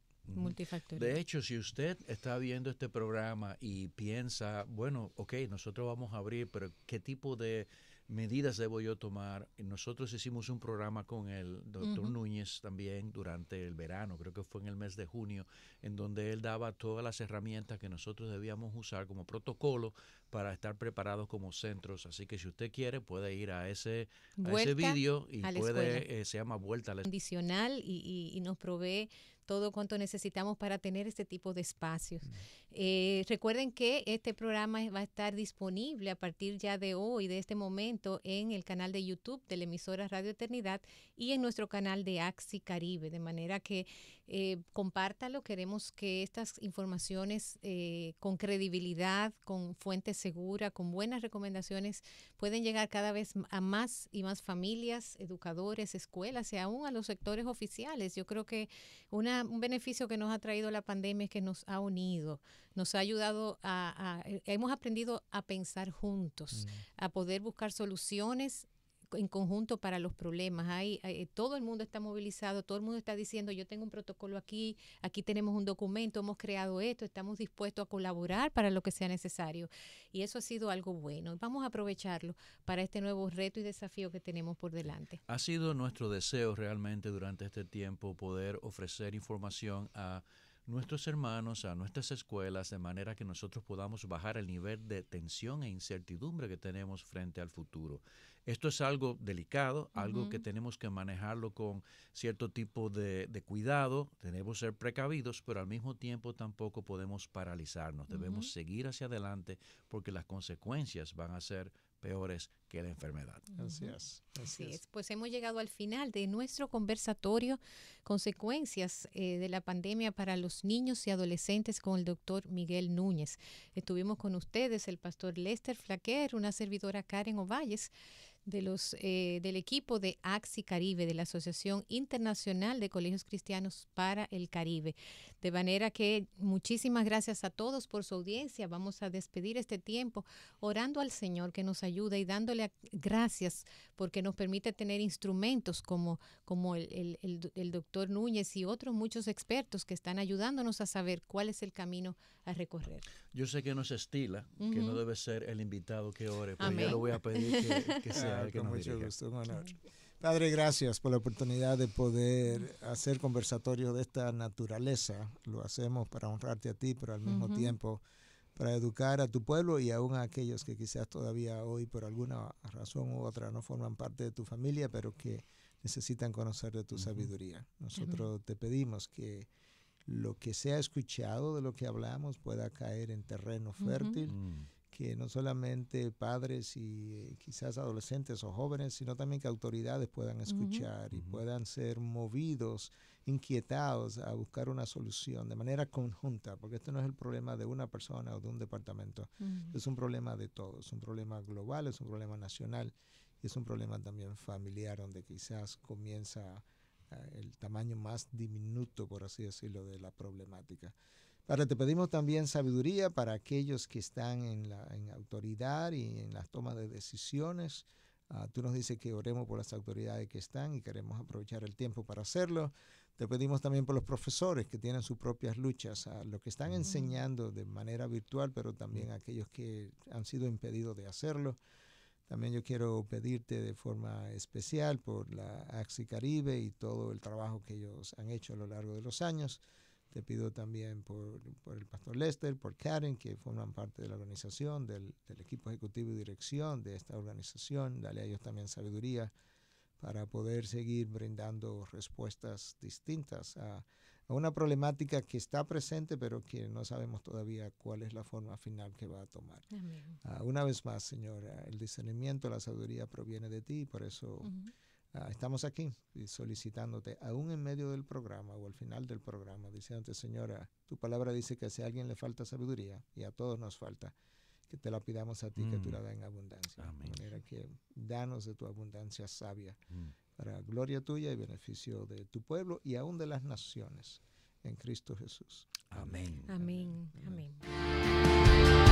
De hecho, si usted está viendo este programa y piensa, bueno, ok, nosotros vamos a abrir, pero ¿qué tipo de medidas debo yo tomar? Nosotros hicimos un programa con el doctor Núñez también durante el verano, creo que fue en el mes de junio, en donde él daba todas las herramientas que nosotros debíamos usar como protocolo para estar preparados como centros. Así que si usted quiere, puede ir a ese, vídeo y puede, eh, se llama Vuelta a la Condicional y, y nos provee todo cuanto necesitamos para tener este tipo de espacios. Mm. Eh, recuerden que este programa va a estar disponible a partir ya de hoy, de este momento, en el canal de YouTube de la emisora Radio Eternidad y en nuestro canal de Axi Caribe. De manera que eh, compártalo, queremos que estas informaciones eh, con credibilidad, con fuente segura, con buenas recomendaciones, pueden llegar cada vez a más y más familias, educadores, escuelas y aún a los sectores oficiales. Yo creo que un beneficio que nos ha traído la pandemia es que nos ha unido nos ha ayudado a, eh, hemos aprendido a pensar juntos, mm. a poder buscar soluciones en conjunto para los problemas. Eh, todo el mundo está movilizado, todo el mundo está diciendo, yo tengo un protocolo aquí, aquí tenemos un documento, hemos creado esto, estamos dispuestos a colaborar para lo que sea necesario. Y eso ha sido algo bueno. Vamos a aprovecharlo para este nuevo reto y desafío que tenemos por delante. Ha sido nuestro deseo realmente durante este tiempo poder ofrecer información a nuestros hermanos, a nuestras escuelas, de manera que nosotros podamos bajar el nivel de tensión e incertidumbre que tenemos frente al futuro. Esto es algo delicado, algo que tenemos que manejarlo con cierto tipo de, de, cuidado, que ser precavidos, pero al mismo tiempo tampoco podemos paralizarnos, debemos seguir hacia adelante porque las consecuencias van a ser peores que la enfermedad. Así es. Así, es. Pues hemos llegado al final de nuestro conversatorio, consecuencias eh, de la pandemia para los niños y adolescentes con el doctor Miguel Núñez. Estuvimos con ustedes el pastor Lester Flaquer, una servidora Karen Ovalles de los, eh, del equipo de AXI Caribe, de la Asociación Internacional de Colegios Cristianos para el Caribe. De manera que muchísimas gracias a todos por su audiencia. Vamos a despedir este tiempo orando al Señor que nos ayude y dándole gracias porque nos permite tener instrumentos como, como el, doctor Núñez y otros muchos expertos que están ayudándonos a saber cuál es el camino a recorrer. Yo sé que no se estila, que no debe ser el invitado que ore, pero yo lo voy a pedir que, (laughs) sea ah, el que nos mucho Padre, gracias por la oportunidad de poder hacer conversatorio de esta naturaleza. Lo hacemos para honrarte a ti, pero al mismo tiempo para educar a tu pueblo y aún a aquellos que quizás todavía hoy por alguna razón u otra no forman parte de tu familia, pero que necesitan conocer de tu sabiduría. Nosotros te pedimos que lo que sea escuchado de lo que hablamos pueda caer en terreno fértil mm que no solamente padres y eh, quizás adolescentes o jóvenes, sino también que autoridades puedan escuchar y puedan ser movidos, inquietados a buscar una solución de manera conjunta, porque este no es el problema de una persona o de un departamento, es un problema de todos, es un problema global, es un problema nacional y es un problema también familiar, donde quizás comienza eh, el tamaño más diminuto, por así decirlo, de la problemática te pedimos también sabiduría para aquellos que están en, autoridad y en las tomas de decisiones. Ah, tú nos dices que oremos por las autoridades que están y queremos aprovechar el tiempo para hacerlo. Te pedimos también por los profesores que tienen sus propias luchas, a los que están enseñando de manera virtual, pero también a aquellos que han sido impedidos de hacerlo. También yo quiero pedirte de forma especial por la Axi Caribe y todo el trabajo que ellos han hecho a lo largo de los años. Te pido también por, por, el pastor Lester, por Karen, que forman parte de la organización, del, equipo ejecutivo y dirección de esta organización. Dale a ellos también sabiduría para poder seguir brindando respuestas distintas a, una problemática que está presente, pero que no sabemos todavía cuál es la forma final que va a tomar. Ah, una vez más, Señora, el discernimiento, la sabiduría proviene de ti, por eso... Ah, estamos aquí solicitándote, aún en medio del programa o al final del programa, diciéndote, Señora, tu palabra dice que si a alguien le falta sabiduría, y a todos nos falta, que te la pidamos a ti, que tú la mm. das en abundancia. De manera que danos de tu abundancia sabia, mm. para gloria tuya y beneficio de tu pueblo y aún de las naciones, en Cristo Jesús. Amén. Amén. Amén.